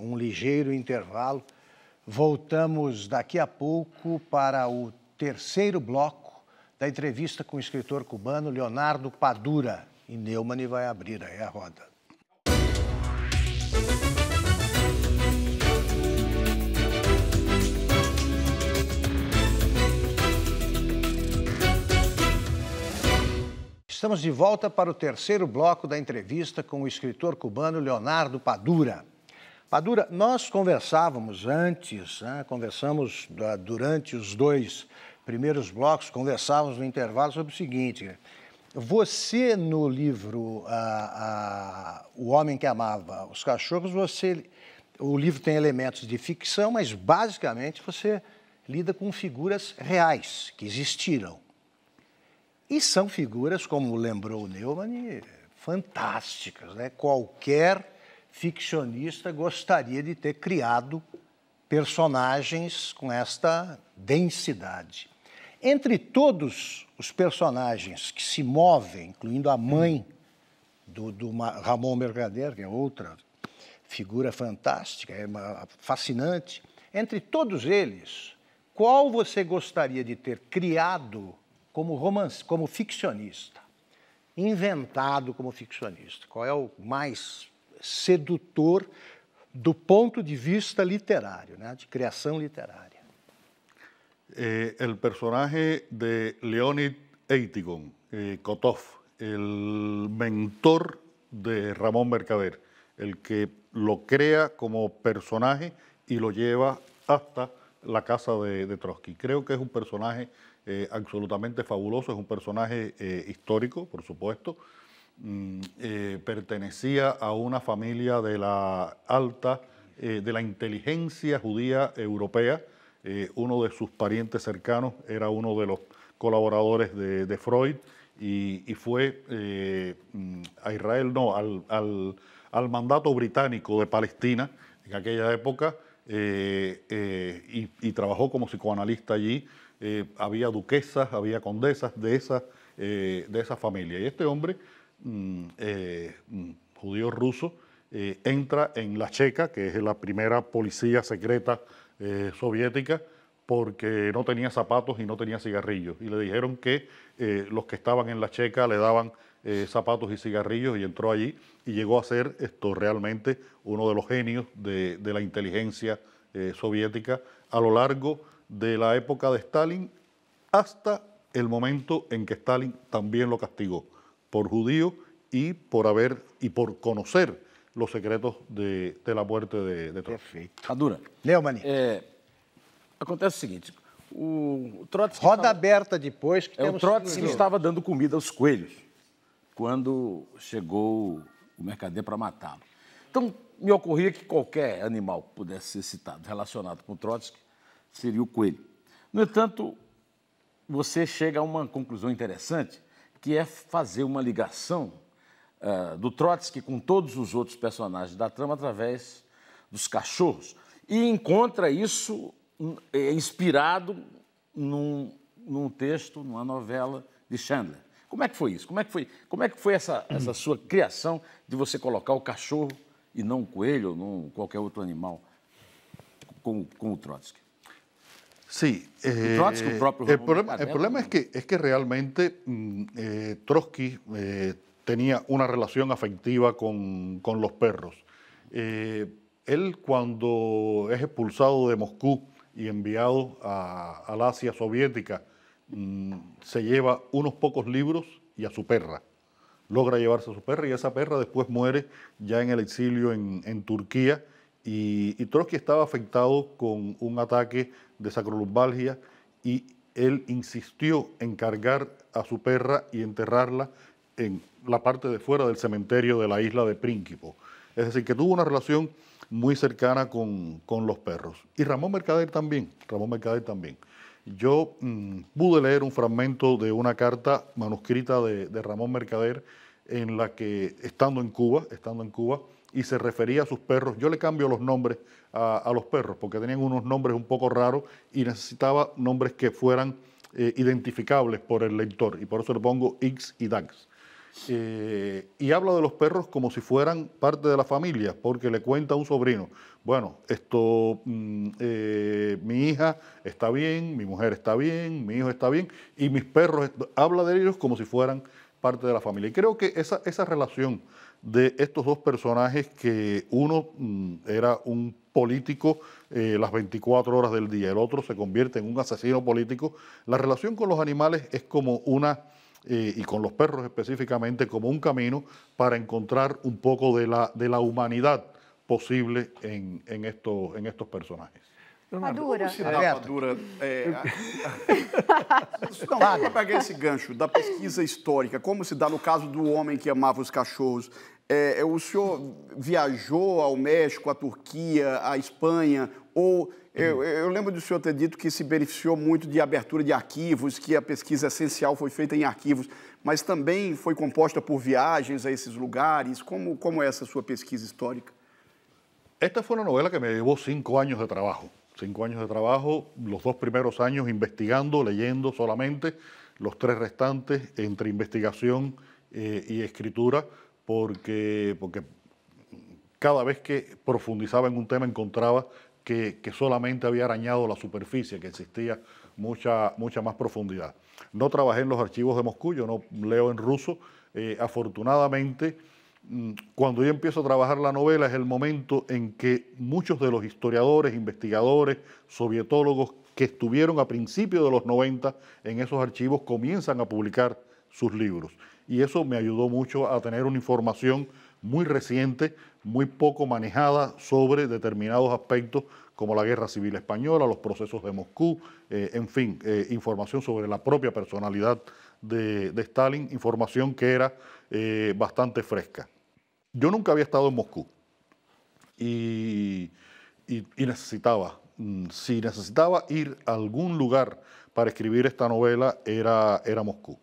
um ligeiro intervalo Voltamos daqui a pouco para o terceiro bloco da entrevista com o escritor cubano Leonardo Padura. E Neumann vai abrir aí a roda. Estamos de volta para o terceiro bloco da entrevista com o escritor cubano Leonardo Padura. Padura, nós conversávamos antes, né, conversamos ah, durante os dois primeiros blocos, conversávamos no intervalo sobre o seguinte. Você, no livro ah, ah, O Homem que Amava os Cachorros, você, o livro tem elementos de ficção, mas basicamente você lida com figuras reais que existiram. E são figuras, como lembrou o Neumann, fantásticas. Né? Qualquer ficcionista gostaria de ter criado personagens com esta densidade. Entre todos os personagens que se movem, incluindo a mãe do, do Ramon Mercader, que é outra figura fantástica, é uma, fascinante, entre todos eles, qual você gostaria de ter criado como romance, como ficcionista? Inventado como ficcionista? Qual é o mais sedutor do punto de vista literario, de criação literária. Eh, el personaje de Leonid Eitigon, eh, Kotov, el mentor de Ramón Mercader, el que lo crea como personaje y lo lleva hasta la casa de, Trotsky. Creo que es un personaje eh, absolutamente fabuloso, es un personaje histórico, por supuesto, Mm, eh, pertenecía a una familia de la alta, eh, de la inteligencia judía europea. Eh, uno de sus parientes cercanos era uno de los colaboradores de, Freud y, fue mm, a Israel, no, al, mandato británico de Palestina en aquella época y, trabajó como psicoanalista allí. había duquesas, había condesas de esa, de esa familia. Y este hombre Mm, eh, mm, judío ruso, eh, entra en la Checa, que es la primera policía secreta eh, soviética, porque no tenía zapatos y no tenía cigarrillos. Y le dijeron que los que estaban en la Checa le daban zapatos y cigarrillos y entró allí y llegó a ser esto realmente uno de los genios de la inteligencia soviética a lo largo de la época de Stalin hasta el momento en que Stalin también lo castigó. por judío y por haber y por conocer los secretos de, de la muerte de, de Trotsky. Perfeito. Adura. Neumann. É, acontece o seguinte. O, Trotsky Roda estava, aberta depois que é, temos... O Trotsky que estava dando comida aos coelhos quando chegou o mercader para matá-lo. Então, me ocorria que qualquer animal que pudesse ser citado relacionado com Trotsky seria o coelho. No entanto, você chega a uma conclusão interessante, que é fazer uma ligação uh, do Trotsky com todos os outros personagens da trama através dos cachorros. E encontra isso hum, é, inspirado num, num texto, numa novela de Chandler. Como é que foi isso? Como é que foi, como é que foi essa, essa sua criação de você colocar o cachorro e não o coelho ou não qualquer outro animal com, com o Trotsky? Sí. Eh, el, problema, es que, es que realmente mm, eh, Trotsky eh, tenía una relación afectiva con, los perros. él cuando es expulsado de Moscú y enviado a, la Asia soviética, mm, se lleva unos pocos libros y a su perra. Logra llevarse a su perra y esa perra después muere ya en el exilio en, en Turquía y, Trotsky estaba afectado con un ataque de sacrolumbalgia y él insistió en cargar a su perra y enterrarla en la parte de fuera del cementerio de la isla de Príncipe. Es decir, que tuvo una relación muy cercana con, los perros. Y Ramón Mercader también, Ramón Mercader también. Yo mm, pude leer un fragmento de una carta manuscrita de, de Ramón Mercader en la que, estando en Cuba, estando en Cuba, y se refería a sus perros. Yo le cambio los nombres a, los perros porque tenían unos nombres un poco raros y necesitaba nombres que fueran eh, identificables por el lector y por eso le pongo X y Dax. Eh, y habla de los perros como si fueran parte de la familia, porque le cuenta a un sobrino, bueno, esto, mm, eh, mi hija está bien, mi mujer está bien, mi hijo está bien, y mis perros, habla de ellos como si fueran parte de la familia. Y creo que esa, esa relación de estos dos personajes que uno era un político las 24 horas del día, el otro se convierte en un asesino político. La relación con los animales es como una, y con los perros específicamente, como un camino para encontrar un poco de la, de la humanidad posible en, en, esto, en estos personajes. Madura. Madura. É, não, para pegar esse gancho da pesquisa histórica, como se dá no caso del hombre que amava los cachorros, É, é, o senhor viajou ao México, à Turquia, à Espanha, ou uhum. eu, eu, lembro do senhor ter dito que se beneficiou muito de abertura de arquivos, que a pesquisa essencial foi feita em arquivos, mas também foi composta por viagens a esses lugares. Como, como é essa sua pesquisa histórica? Esta foi uma novela que me levou cinco anos de trabalho. Cinco anos de trabalho, os dois primeiros anos investigando, leyendo solamente, os três restantes entre investigação eh, e escritura. porque, porque cada vez que profundizaba en un tema encontraba que, solamente había arañado la superficie, que existía mucha, mucha más profundidad. No trabajé en los archivos de Moscú, yo no leo en ruso. Eh, afortunadamente, mm, cuando yo empiezo a trabajar la novela es el momento en que muchos de los historiadores, investigadores, sovietólogos que estuvieron a principios de los 90 en esos archivos comienzan a publicar sus libros y eso me ayudó mucho a tener una información muy reciente, muy poco manejada sobre determinados aspectos como la guerra civil española, los procesos de Moscú, eh, en fin, eh, información sobre la propia personalidad de, Stalin, información que era eh, bastante fresca. Yo nunca había estado en Moscú y, necesitaba, mm, si necesitaba ir a algún lugar para escribir esta novela, era Moscú.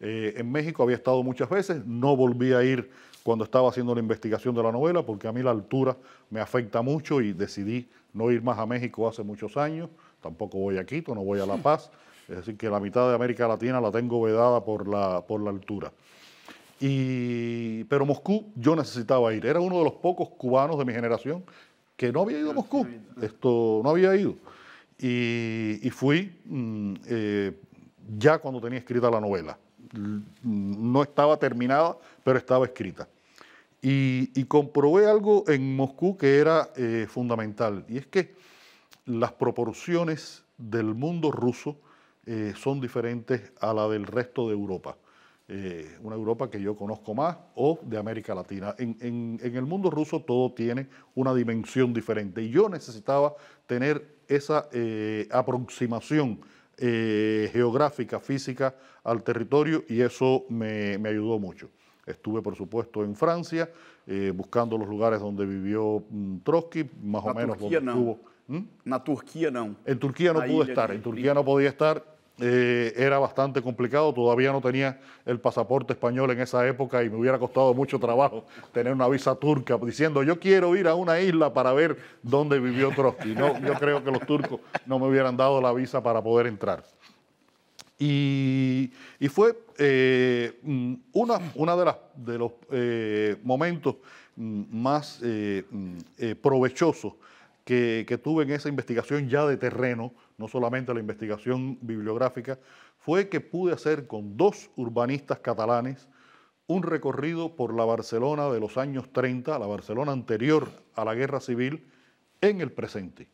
Eh, en México había estado muchas veces, no volví a ir cuando estaba haciendo la investigación de la novela porque a mí la altura me afecta mucho y decidí no ir más a México hace muchos años, tampoco voy a Quito, no voy a La Paz, es decir, que la mitad de América Latina la tengo vedada por la, por la altura. Y, pero Moscú yo necesitaba ir, era uno de los pocos cubanos de mi generación que no había ido a Moscú, esto no había ido. Y, fui mm, eh, ya cuando tenía escrita la novela no estaba terminada, pero estaba escrita. Y, comprobé algo en Moscú que era eh, fundamental, y es que las proporciones del mundo ruso eh, son diferentes a la del resto de Europa. Eh, una Europa que yo conozco más o de América Latina. En, el mundo ruso todo tiene una dimensión diferente y yo necesitaba tener esa aproximación eh, geográfica, física al territorio y eso me, ayudó mucho. Estuve, por supuesto, en Francia, eh, buscando los lugares donde vivió mm, Trotsky, más o menos Turquía donde no. estuvo. ¿Mm? Turquía no. En Turquía no pudo estar, en Turquía no podía estar, eh, era bastante complicado, todavía no tenía el pasaporte español en esa época y me hubiera costado mucho trabajo tener una visa turca diciendo yo quiero ir a una isla para ver dónde vivió Trotsky. No, yo creo que los turcos no me hubieran dado la visa para poder entrar. Y, fue eh, uno una de, los eh, momentos mm, más mm, provechosos que tuve en esa investigación ya de terreno no solamente la investigación bibliográfica, fue que pude hacer con dos urbanistas catalanes un recorrido por la Barcelona de los años 30, la Barcelona anterior a la guerra civil, en el presente.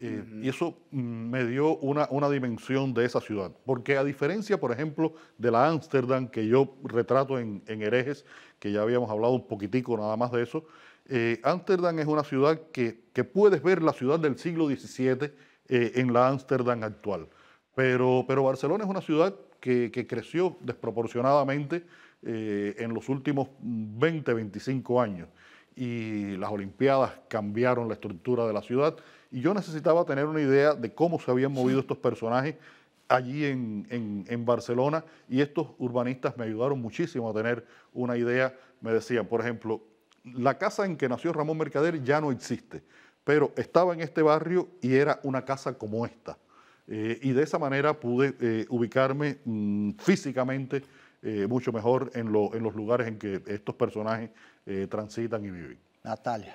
Eh, y eso mm, me dio una, una, dimensión de esa ciudad. Porque a diferencia, por ejemplo, de la Ámsterdam, que yo retrato en, herejes, que ya habíamos hablado un poquitico nada más de eso, eh, Ámsterdam es una ciudad que, que, puedes ver la ciudad del siglo XVII eh, en la Amsterdam actual. Pero, Barcelona es una ciudad que, creció desproporcionadamente eh, en los últimos 20, 25 años. Y las Olimpiadas cambiaron la estructura de la ciudad. Y yo necesitaba tener una idea de cómo se habían movido estos personajes allí en, Barcelona y estos urbanistas me ayudaron muchísimo a tener una idea. Me decían, por ejemplo, la casa en que nació Ramón Mercader ya no existe. pero estaba en este barrio y era una casa como esta. Eh, y de esa manera pude eh, ubicarme mmm, físicamente eh, mucho mejor en, lo, en, los lugares en que estos personajes eh, transitam e vivem. Natália.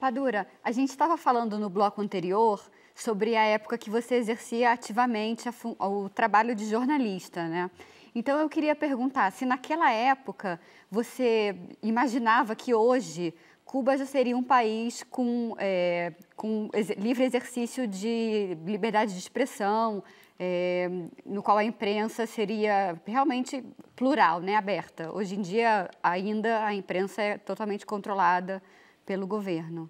Padura, a gente estava falando no bloco anterior sobre a época que você exercia ativamente o trabalho de jornalista, né? Então eu queria perguntar se naquela época você imaginava que hoje Cuba já seria um país com, é, com ex livre exercício de liberdade de expressão, é, no qual a imprensa seria realmente plural, né, aberta. Hoje em dia, ainda a imprensa é totalmente controlada pelo governo.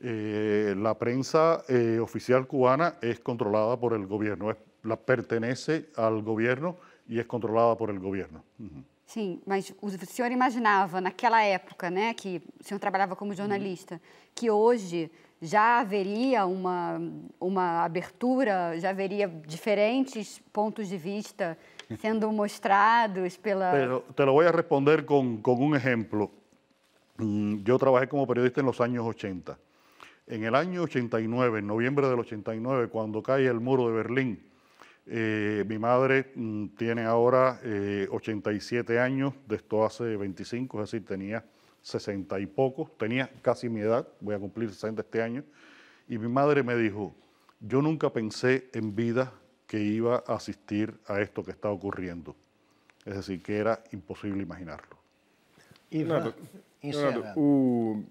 Eh, la prensa eh, oficial cubana é controlada por el governo. pertenece ao governo e é controlada por el governo. Uh -huh. Sim, mas o senhor imaginava naquela época, né, que o senhor trabalhava como uhum. jornalista, uhum. que hoje já haveria uma, uma abertura, já haveria diferentes pontos de vista sendo mostrados pela... Pero te lo voy a responder con, con un ejemplo. Mm, yo trabajé como periodista en los años 80. En el año 89, en noviembre del 89, cuando cae el muro de Berlín, Eh, mi madre mm, tiene ahora 87 eh, años, de esto hace 25, es decir, tenía 60 y poco, tenía casi mi edad, voy a cumplir 60 este año, y mi madre me dijo, yo nunca pensé en vida que iba a asistir a esto que está ocurriendo, es decir, que era imposible imaginarlo. Renato, Renato, o,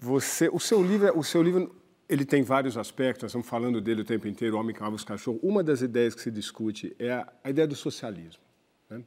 você, o seu livro, o seu livro Ele tem vários aspectos, nós estamos falando dele o tempo inteiro, Homem, os cachorros. Uma das ideias que se discute é a, a ideia do socialismo. Né?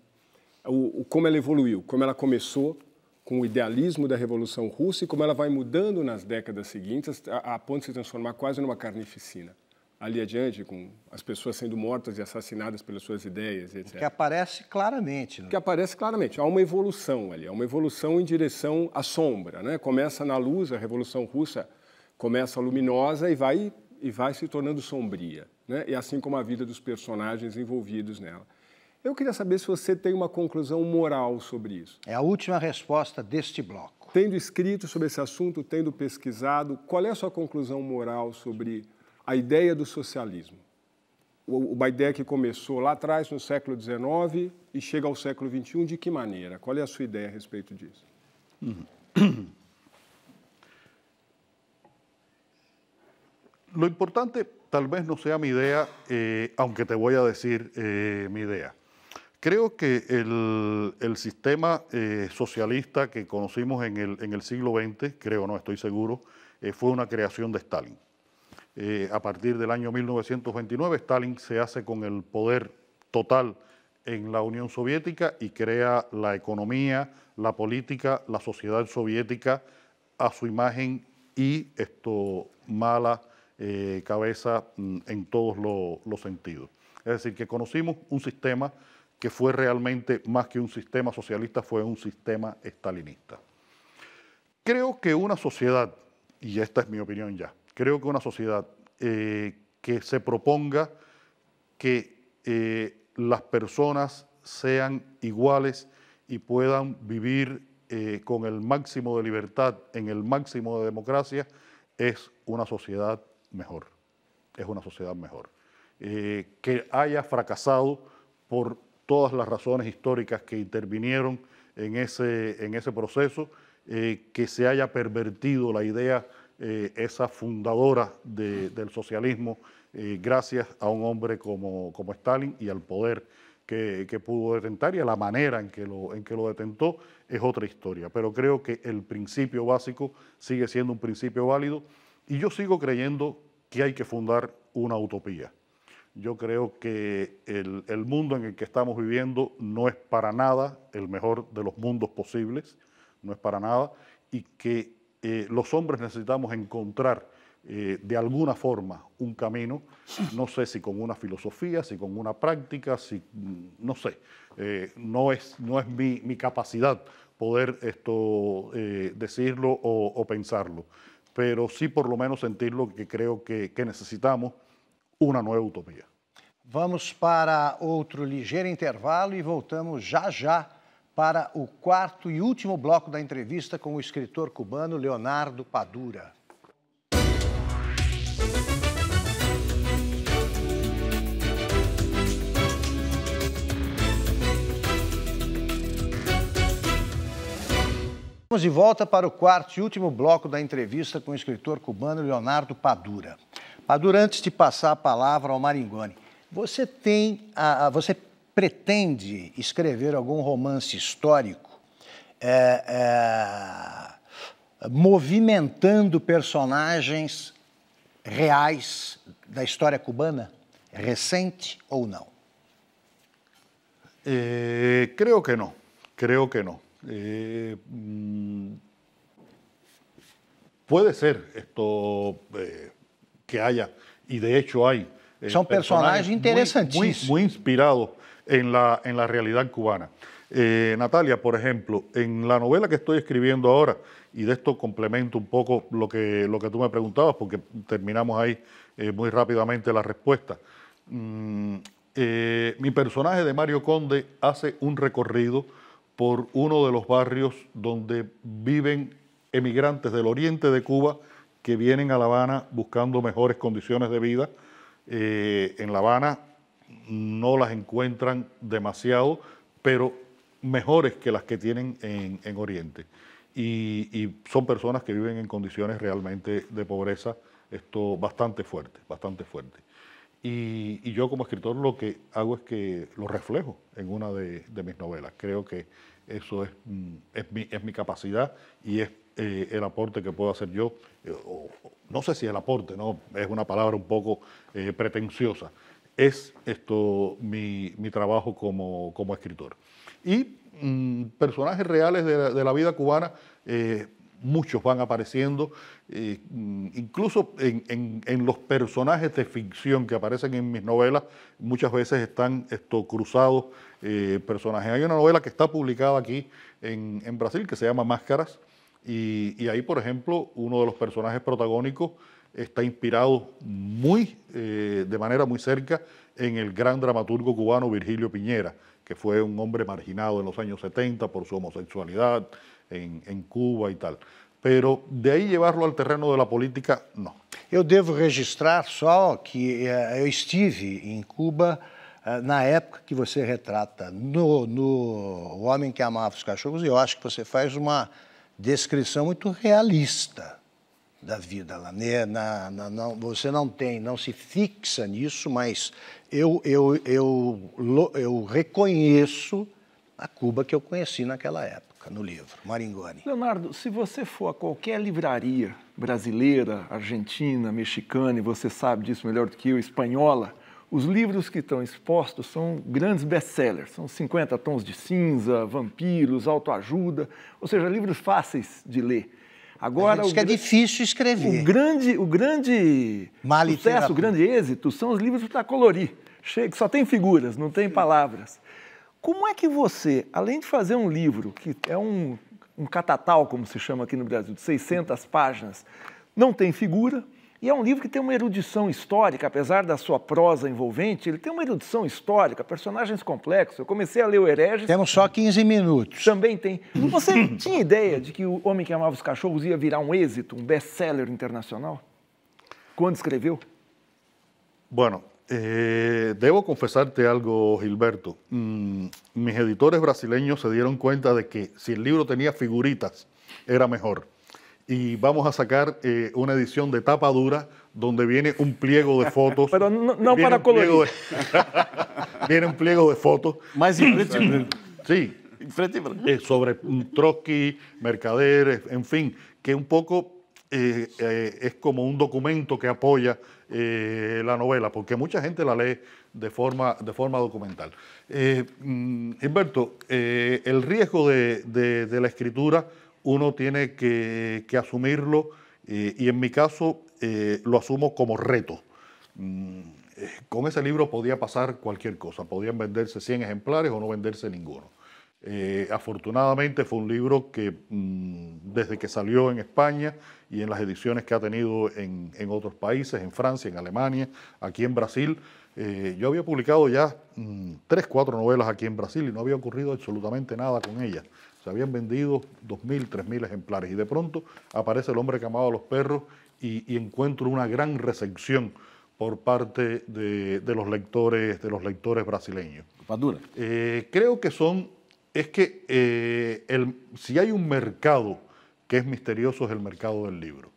O, o, como ela evoluiu, como ela começou com o idealismo da Revolução Russa e como ela vai mudando nas décadas seguintes, a, a ponto de se transformar quase numa carnificina ali adiante, com as pessoas sendo mortas e assassinadas pelas suas ideias, etc. Que aparece claramente. Né? Que aparece claramente. Há uma evolução ali, há uma evolução em direção à sombra. Né? Começa na luz, a Revolução Russa começa luminosa e vai e vai se tornando sombria, né? E assim como a vida dos personagens envolvidos nela. Eu queria saber se você tem uma conclusão moral sobre isso. É a última resposta deste bloco. Tendo escrito sobre esse assunto, tendo pesquisado, qual é a sua conclusão moral sobre a ideia do socialismo? Uma ideia que começou lá atrás, no século XIX, e chega ao século XXI, de que maneira? Qual é a sua ideia a respeito disso? Uhum. Lo importante tal vez no sea mi idea, eh, aunque te voy a decir eh, mi idea. Creo que el, sistema eh, socialista que conocimos en el, en el, siglo XX, creo no, estoy seguro, fue una creación de Stalin. a partir del año 1929, Stalin se hace con el poder total en la Unión Soviética y crea la economía, la política, la sociedad soviética a su imagen y esto mala eh, cabeza mm, en todos los sentidos. Es decir, que conocimos un sistema que fue realmente más que un sistema socialista, fue un sistema estalinista. Creo que una sociedad, y esta es mi opinión ya, creo que una sociedad eh, que se proponga que eh, las personas sean iguales y puedan vivir con el máximo de libertad, en el máximo de democracia, es una sociedad mejor, es una sociedad mejor. Eh, que haya fracasado por todas las razones históricas que intervinieron en ese, en ese proceso, eh, que se haya pervertido la idea eh, esa fundadora del socialismo gracias a un hombre como, Stalin y al poder que, pudo detentar y a la manera en que, en que lo detentó es otra historia. Pero creo que el principio básico sigue siendo un principio válido y yo sigo creyendo que hay que fundar una utopía. Yo creo que el, mundo en el que estamos viviendo no es para nada el mejor de los mundos posibles, no es para nada, y que eh, los hombres necesitamos encontrar eh, de alguna forma un camino, no sé si con una filosofía, si con una práctica, si mm, no sé, eh, no es, no es mi, capacidad poder esto decirlo o, o pensarlo. pero sí por lo menos sentir lo que creo que, que necesitamos, Vamos para outro ligeiro intervalo e voltamos já já para o quarto e último bloco da entrevista com o escritor cubano Leonardo Padura. Vamos de volta para o quarto e último bloco da entrevista com o escritor cubano Leonardo Padura. Padura, antes de passar a palavra ao Maringoni, você tem, a, a, você pretende escrever algum romance histórico é, é, movimentando personagens reais da história cubana, recente ou não? Eh, creio que não, creio que não. Eh, mm, puede ser esto eh, que haya, y de hecho hay. Eh, Son personajes, interesantes Muy, inspirados en la, en la realidad cubana. Natalia, por ejemplo, en la novela que estoy escribiendo ahora, y de esto complemento un poco lo que, lo que tú me preguntabas, porque terminamos ahí muy rápidamente la respuesta. Mm, mi personaje de Mario Conde hace un recorrido por uno de los barrios donde viven emigrantes del oriente de Cuba que vienen a La Habana buscando mejores condiciones de vida. Eh, en La Habana no las encuentran demasiado, pero mejores que las que tienen en, en Oriente. Y, son personas que viven en condiciones realmente de pobreza, esto bastante fuerte, bastante fuerte. Y, yo como escritor lo que hago es que lo reflejo en una de, de mis novelas. Creo que eso es, mm, es, mi, capacidad y es eh, el aporte que puedo hacer yo. Eh, no sé si el aporte, ¿no? es una palabra un poco eh, pretenciosa. Es esto mi, trabajo como, como, escritor. Y mm, personajes reales de de la vida cubana, muchos van apareciendo, eh, incluso en, los personajes de ficción que aparecen en mis novelas, muchas veces están esto, cruzados eh, personajes. Hay una novela que está publicada aquí en, Brasil que se llama Máscaras, y, ahí, por ejemplo, uno de los personajes protagónicos está inspirado muy, eh, de manera muy cerca en el gran dramaturgo cubano Virgilio Piñera. que fue un hombre marginado en los años 70 por su homosexualidad en, en Cuba y tal. Pero de ahí llevarlo al terreno de la política, no. Eu devo registrar só que eh, eu estive em Cuba eh, na época que você retrata, no, no O Homem que Amava os Cachorros, e eu acho que você faz uma descrição muito realista da vida lá, né? Na, na, não, você não tem, não se fixa nisso, mas eu, eu, eu, eu reconheço a Cuba que eu conheci naquela época, no livro, Maringoni. Leonardo, se você for a qualquer livraria brasileira, argentina, mexicana, e você sabe disso melhor do que eu, espanhola, os livros que estão expostos são grandes best-sellers, são 50 tons de cinza, vampiros, autoajuda, ou seja, livros fáceis de ler. Agora, diz que é difícil escrever. O grande, o grande sucesso, o grande êxito são os livros para colorir. Chega, só tem figuras, não tem palavras. Como é que você, além de fazer um livro, que é um, um catatal, como se chama aqui no Brasil, de 600 páginas, não tem figura, e é um livro que tem uma erudição histórica, apesar da sua prosa envolvente, ele tem uma erudição histórica, personagens complexos. Eu comecei a ler o Hereges. Temos só 15 minutos. Também tem. Você tinha ideia de que o Homem que Amava os Cachorros ia virar um êxito, um best-seller internacional? Quando escreveu? Bueno, Eh, confessar-te algo, Gilberto. Mm, mis editores brasileños se dieron cuenta de que si o livro tinha figuritas, era melhor. y vamos a sacar eh, una edición de tapa dura donde viene un pliego de fotos. Pero no, para colorear. viene un pliego de fotos. Más Sí. Eh, sobre Trotsky, Mercaderes, en fin, que un poco eh, es como un documento que apoya la novela, porque mucha gente la lee de forma, de forma documental. Humberto, mm, el riesgo de la escritura uno tiene que, asumirlo eh, y en mi caso eh, lo asumo como reto. Mm, eh, con ese libro podía pasar cualquier cosa, podían venderse 100 ejemplares o no venderse ninguno. afortunadamente fue un libro que mm, desde que salió en España y en las ediciones que ha tenido en, otros países, en Francia, en Alemania, aquí en Brasil, yo había publicado ya mm, tres, cuatro novelas aquí en Brasil y no había ocurrido absolutamente nada con ellas. Se habían vendido 2.000, 3.000 ejemplares y de pronto aparece el hombre que amaba a los perros y, encuentro una gran recepción por parte de, los lectores de los lectores brasileños. Eh, creo que son es que eh, el, si hay un mercado que es misterioso es el mercado del libro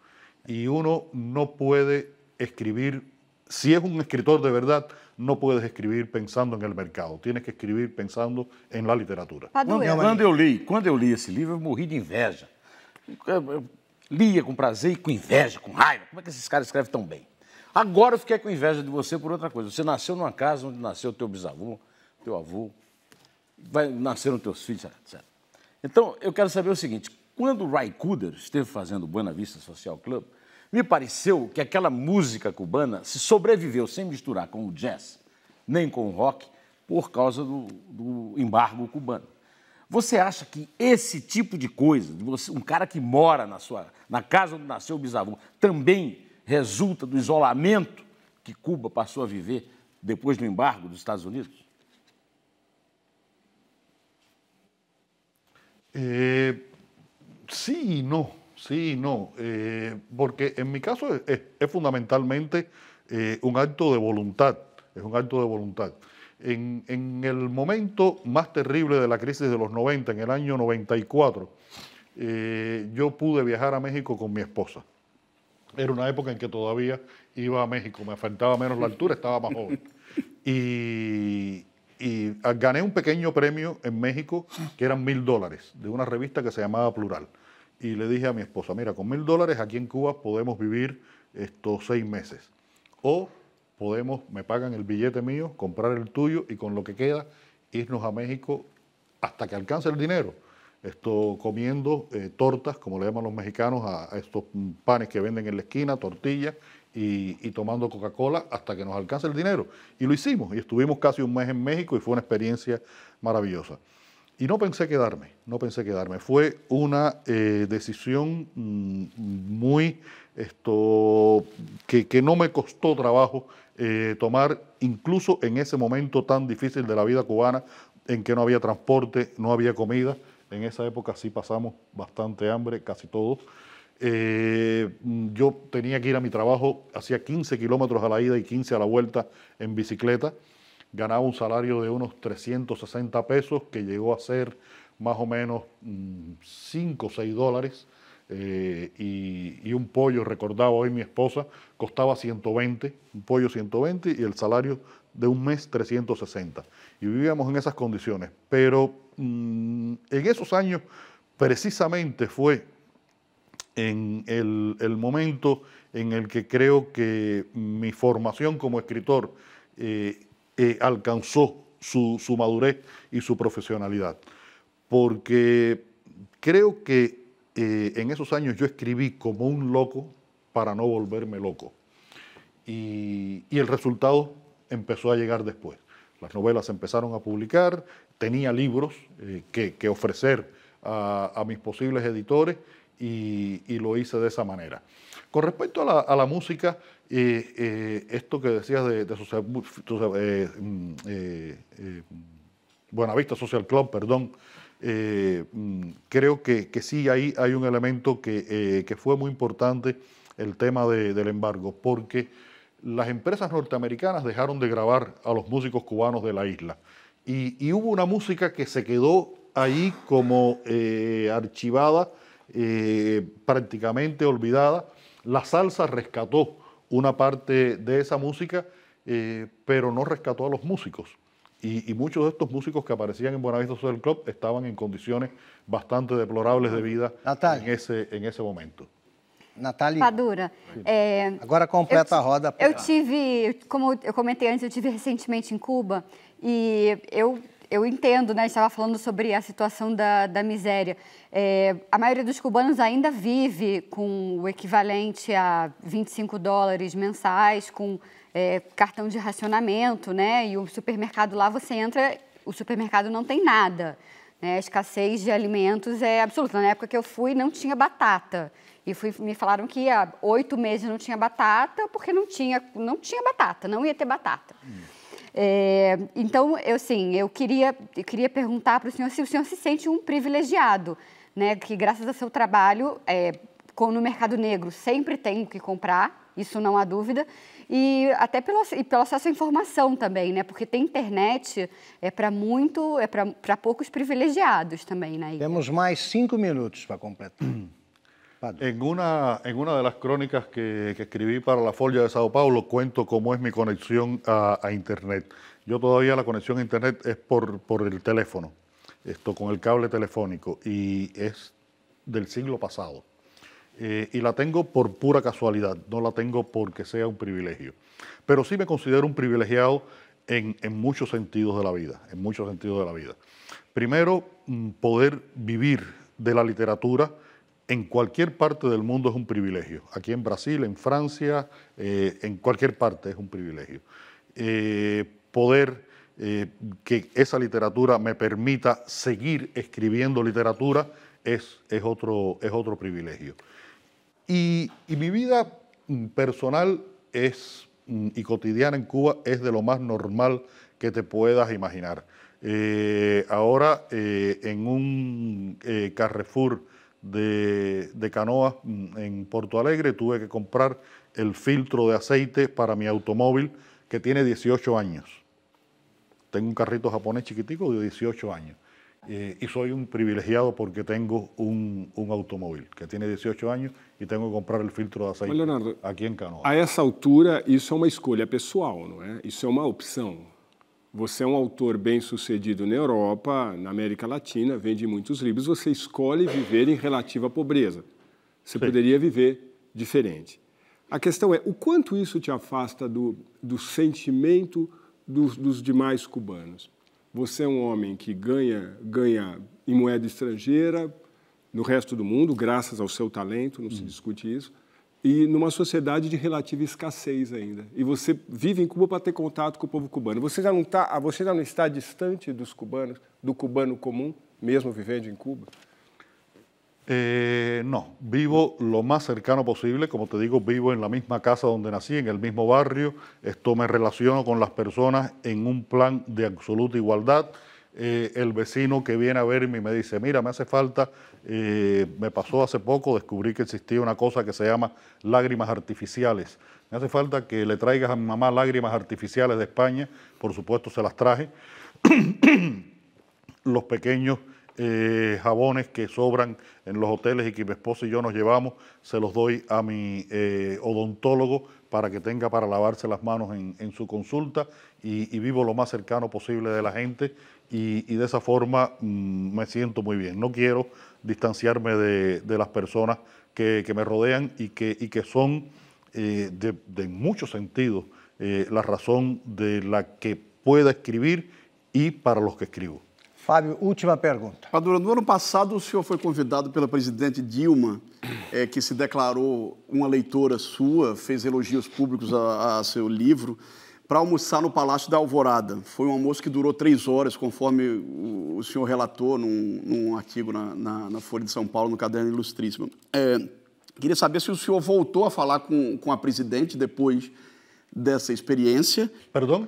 y uno no puede escribir si es un escritor de verdad no puedes escribir pensando en el mercado, tienes que escribir pensando en la literatura. Tá quando, eu li, quando eu li esse livro, eu morri de inveja. Eu, lia com prazer e com inveja, com raiva. Como é que esses caras escrevem tão bem? Agora eu fiquei com inveja de você por outra coisa. Você nasceu numa casa onde nasceu teu bisavô, teu avô, vai, os teus filhos, etc. Então, eu quero saber o seguinte: quando o Ray Kuder esteve fazendo o Buena Vista Social Club, me pareceu que aquela música cubana se sobreviveu sem misturar com o jazz, nem com o rock, por causa do, do embargo cubano. Você acha que esse tipo de coisa, de você, um cara que mora na, sua, na casa onde nasceu o bisavô, também resulta do isolamento que Cuba passou a viver depois do embargo dos Estados Unidos? Sim, eh, sí no. Sí, no, eh, porque en mi caso es, fundamentalmente eh, un acto de voluntad, es un acto de voluntad. En, el momento más terrible de la crisis de los 90, en el año 94, eh, yo pude viajar a México con mi esposa. Era una época en que todavía iba a México, me afectaba menos la altura, estaba más joven. y ah, gané un pequeño premio en México que eran mil dólares de una revista que se llamaba Plural y le dije a mi esposa, mira, con mil dólares aquí en Cuba podemos vivir estos seis meses. O podemos, me pagan el billete mío, comprar el tuyo y con lo que queda irnos a México hasta que alcance el dinero. Esto comiendo eh, tortas, como le llaman los mexicanos, a, estos panes que venden en la esquina, tortillas, y, y tomando Coca-Cola hasta que nos alcance el dinero. Y lo hicimos, y estuvimos casi un mes en México y fue una experiencia maravillosa. Y no pensé quedarme, no pensé quedarme. Fue una eh, decisión mm, muy, esto, que, no me costó trabajo eh, tomar, incluso en ese momento tan difícil de la vida cubana, en que no había transporte, no había comida. En esa época sí pasamos bastante hambre, casi todos. Eh, mm, yo tenía que ir a mi trabajo, hacía 15 kilómetros a la ida y 15 a la vuelta en bicicleta ganaba un salario de unos 360 pesos, que llegó a ser más o menos 5 mm, o 6 dólares, eh, y, un pollo, recordaba hoy mi esposa, costaba 120, un pollo 120 y el salario de un mes 360. Y vivíamos en esas condiciones. Pero mm, en esos años precisamente fue en el, momento en el que creo que mi formación como escritor eh, eh, alcanzó su, madurez y su profesionalidad. Porque creo que eh, en esos años yo escribí como un loco para no volverme loco. Y, el resultado empezó a llegar después. Las novelas empezaron a publicar, tenía libros eh, que, ofrecer a, mis posibles editores y, lo hice de esa manera. Con respecto a la música, y esto que decías de, Buenavista Social Club, perdón, eh, mm, creo que, sí ahí hay un elemento que, eh, fue muy importante, el tema del embargo, porque las empresas norteamericanas dejaron de grabar a los músicos cubanos de la isla. y hubo una música que se quedó ahí como eh, archivada, prácticamente olvidada. La salsa rescató una parte de esa música, eh, pero no rescató a los músicos. Y, muchos de estos músicos que aparecían en Buenavista Social Club estaban en condiciones bastante deplorables de vida en ese, en ese momento. Natalia Padura. ahora Agora completa a roda. Eu tive, como eu comentei antes, eu tive recentemente em Cuba e eu eu entendo, né? Estava falando sobre a situação da, da miséria. É, a maioria dos cubanos ainda vive com o equivalente a 25 dólares mensais, com é, cartão de racionamento, né? E o supermercado lá você entra, o supermercado não tem nada. Né? A escassez de alimentos é absoluta. Na época que eu fui, não tinha batata. E fui, me falaram que há oito meses não tinha batata, porque não tinha, não tinha batata, não ia ter batata. Hum. É, então, eu sim, eu queria, eu queria perguntar para o senhor se o senhor se sente um privilegiado, né? Que graças ao seu trabalho é, com, no mercado negro sempre tem o que comprar, isso não há dúvida, e até pelo, e pelo acesso à informação também, né? Porque tem internet é para muito, é para poucos privilegiados também, né? Temos mais cinco minutos para completar. En una, en una de las crónicas que, escribí para la folia de Sao Paulo cuento cómo es mi conexión a, Internet. Yo todavía la conexión a Internet es por, por el teléfono, esto con el cable telefónico, y es del siglo pasado. Eh, y la tengo por pura casualidad, no la tengo porque sea un privilegio. Pero sí me considero un privilegiado en, en, muchos sentidos de la vida, en muchos sentidos de la vida. Primero, mm, poder vivir de la literatura en cualquier parte del mundo es un privilegio. Aquí en Brasil, en Francia, eh, en cualquier parte es un privilegio. Eh, poder eh, que esa literatura me permita seguir escribiendo literatura es, es, otro, es otro privilegio. Y, y mi vida mm, personal es, mm, y cotidiana en Cuba es de lo más normal que te puedas imaginar. ahora en un Carrefour de, Canoa, mm, en Porto Alegre, tuve que comprar el filtro de aceite para mi automóvil que tiene 18 años. Tengo un carrito japonés chiquitico de 18 años. Eh, y soy un privilegiado porque tengo un, un, automóvil que tiene 18 años y tengo que comprar el filtro de aceite aquí en Canoa. A esa altura, eso es una escolha personal, ¿no? é? Isso é Você é um autor bem-sucedido na Europa, na América Latina, vende muitos livros, você escolhe viver em relativa pobreza. Você Sim. poderia viver diferente. A questão é o quanto isso te afasta do, do sentimento dos, dos demais cubanos. Você é um homem que ganha, ganha em moeda estrangeira no resto do mundo, graças ao seu talento, não hum. se discute isso e numa sociedade de relativa escassez ainda. E você vive em Cuba para ter contato com o povo cubano. Você já não está ah, você já não está distante dos cubanos, do cubano comum, mesmo vivendo em Cuba? Eh, no, vivo lo más cercano posible, como te digo, vivo en la misma casa donde nací, en el mismo barrio, esto me relaciono con las personas en un plan de absoluta igualdad, Eh, el vecino que viene a verme y me dice, mira, me hace falta, eh, me pasó hace poco, descubrí que existía una cosa que se llama lágrimas artificiales. Me hace falta que le traigas a mi mamá lágrimas artificiales de España, por supuesto se las traje. Los pequeños eh, jabones que sobran en los hoteles y que mi esposa y yo nos llevamos, se los doy a mi odontólogo para que tenga para lavarse las manos en, su consulta y, y, vivo lo más cercano posible de la gente y, de esa forma mm, me siento muy bien. No quiero distanciarme de, las personas que, me rodean y que, y que son eh, de, muchos sentidos eh, la razón de la que pueda escribir y para los que escribo. Fábio, última pregunta. Padura, no ano passado o senhor foi convidado pela presidente Dilma, eh, que se declaró una leitora sua, fez elogios públicos a, su libro. livro. para almoçar no Palácio da Alvorada. Foi um almoço que durou três horas, conforme o, o senhor relatou num, num artigo na, na, na, Folha de São Paulo, no Caderno Ilustríssimo. É, queria saber se o senhor voltou a falar com, com a presidente depois dessa experiência. Perdão?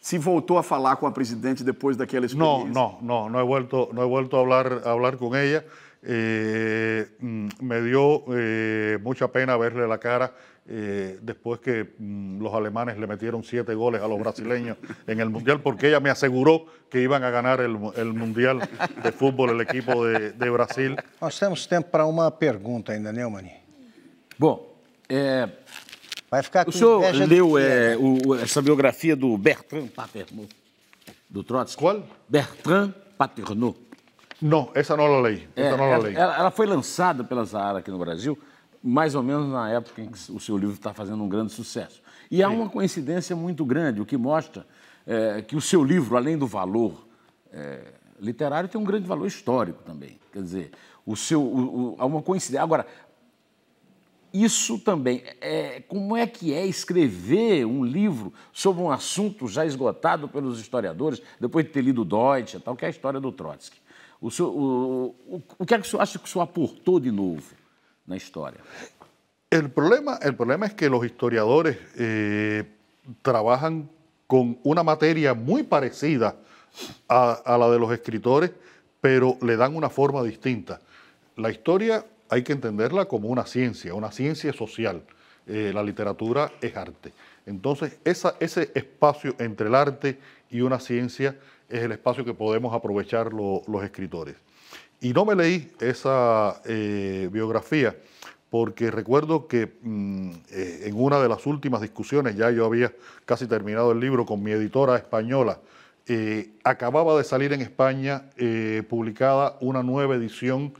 Se voltou a falar com a presidente depois daquela experiência. Não, não, não, não he vuelto, não a falar a hablar com ela. Eh, mm, me deu eh, pena pena lhe a cara Eh, después que mm, los alemanes le metieron siete goles a los brasileños en el Mundial, porque ella me aseguró que iban a ganar el, Mundial de Fútbol, el equipo de, Brasil. Nós temos tempo para uma pergunta ainda, Mani. Bom, é... Vai ficar com o senhor é, o, do Bertrand Paternot, do Trotsky? Bertrand Paternot. No, essa não la leí. Essa la leí. Ela, ela foi lançada pela Zahara aqui no Brasil mais ou menos na época em que o seu livro está fazendo um grande sucesso. E há uma coincidência muito grande, o que mostra é, que o seu livro, além do valor é, literário, tem um grande valor histórico também. Quer dizer, o seu, o, o, há uma coincidência. Agora, isso também, é, como é que é escrever um livro sobre um assunto já esgotado pelos historiadores, depois de ter lido Deutsche, tal, que é a história do Trotsky? O, senhor, o, o, o que é que o senhor acha que o senhor aportou de novo? El problema, problema es que los historiadores eh, trabajan con una materia muy parecida a, la de los escritores, pero le dan una forma distinta. La historia hay que entenderla como una ciencia, una ciencia social. Eh, la literatura es arte. Entonces, ese espacio entre el arte y una ciencia es el espacio que podemos aprovechar los escritores. Y no me leí esa eh, biografía porque recuerdo que mm, eh, en una de las últimas discusiones, ya yo había casi terminado el libro con mi editora española, eh, acababa de salir en España publicada una nueva edición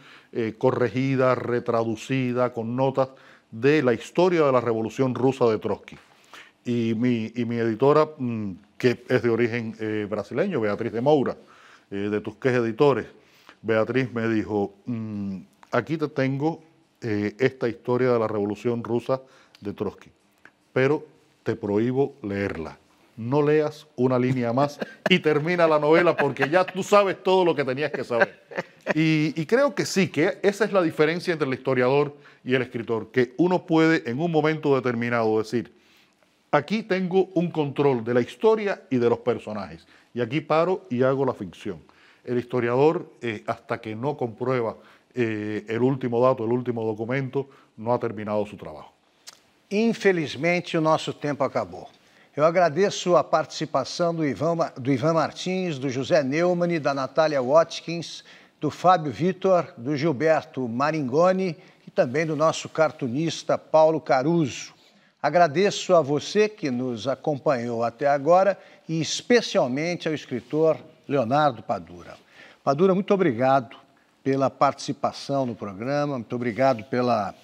corregida, retraducida, con notas de la historia de la Revolución Rusa de Trotsky. Y mi, editora, mm, que es de origen brasileño, Beatriz de Moura, de es Editores, Beatriz me dijo, mm, aquí te tengo eh, esta historia de la Revolución Rusa de Trotsky, pero te prohíbo leerla. No leas una línea más y termina la novela porque ya tú sabes todo lo que tenías que saber. y, creo que sí, que esa es la diferencia entre el historiador y el escritor, que uno puede en un momento determinado decir, aquí tengo un control de la historia y de los personajes, y aquí paro y hago la ficción. el historiador, eh, hasta que no comprueba eh, el último dato, el último documento, não ha terminado seu trabalho. Infelizmente, o nosso tempo acabou. Eu agradeço a participação do Ivan, do Ivan Martins, do José Neumann, da Natália Watkins, do Fábio Vitor, do Gilberto Maringoni e também do nosso cartunista Paulo Caruso. Agradeço a você que nos acompanhou até agora e especialmente ao escritor Leonardo Padura. Padura, muito obrigado pela participação no programa, muito obrigado pela,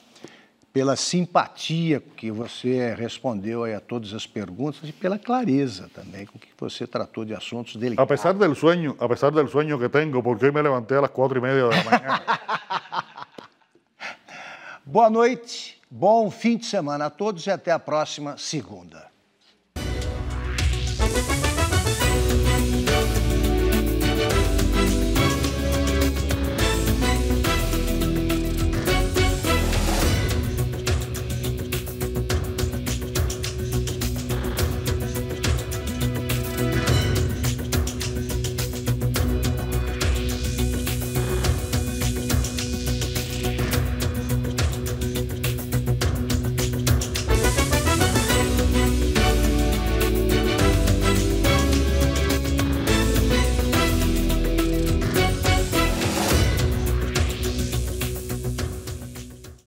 pela simpatia que você respondeu a todas as perguntas e pela clareza também com que você tratou de assuntos delicados. Apesar do sonho, apesar do sonho que tenho, porque eu me levantei às quatro e meia da manhã. Boa noite, bom fim de semana a todos e até a próxima segunda.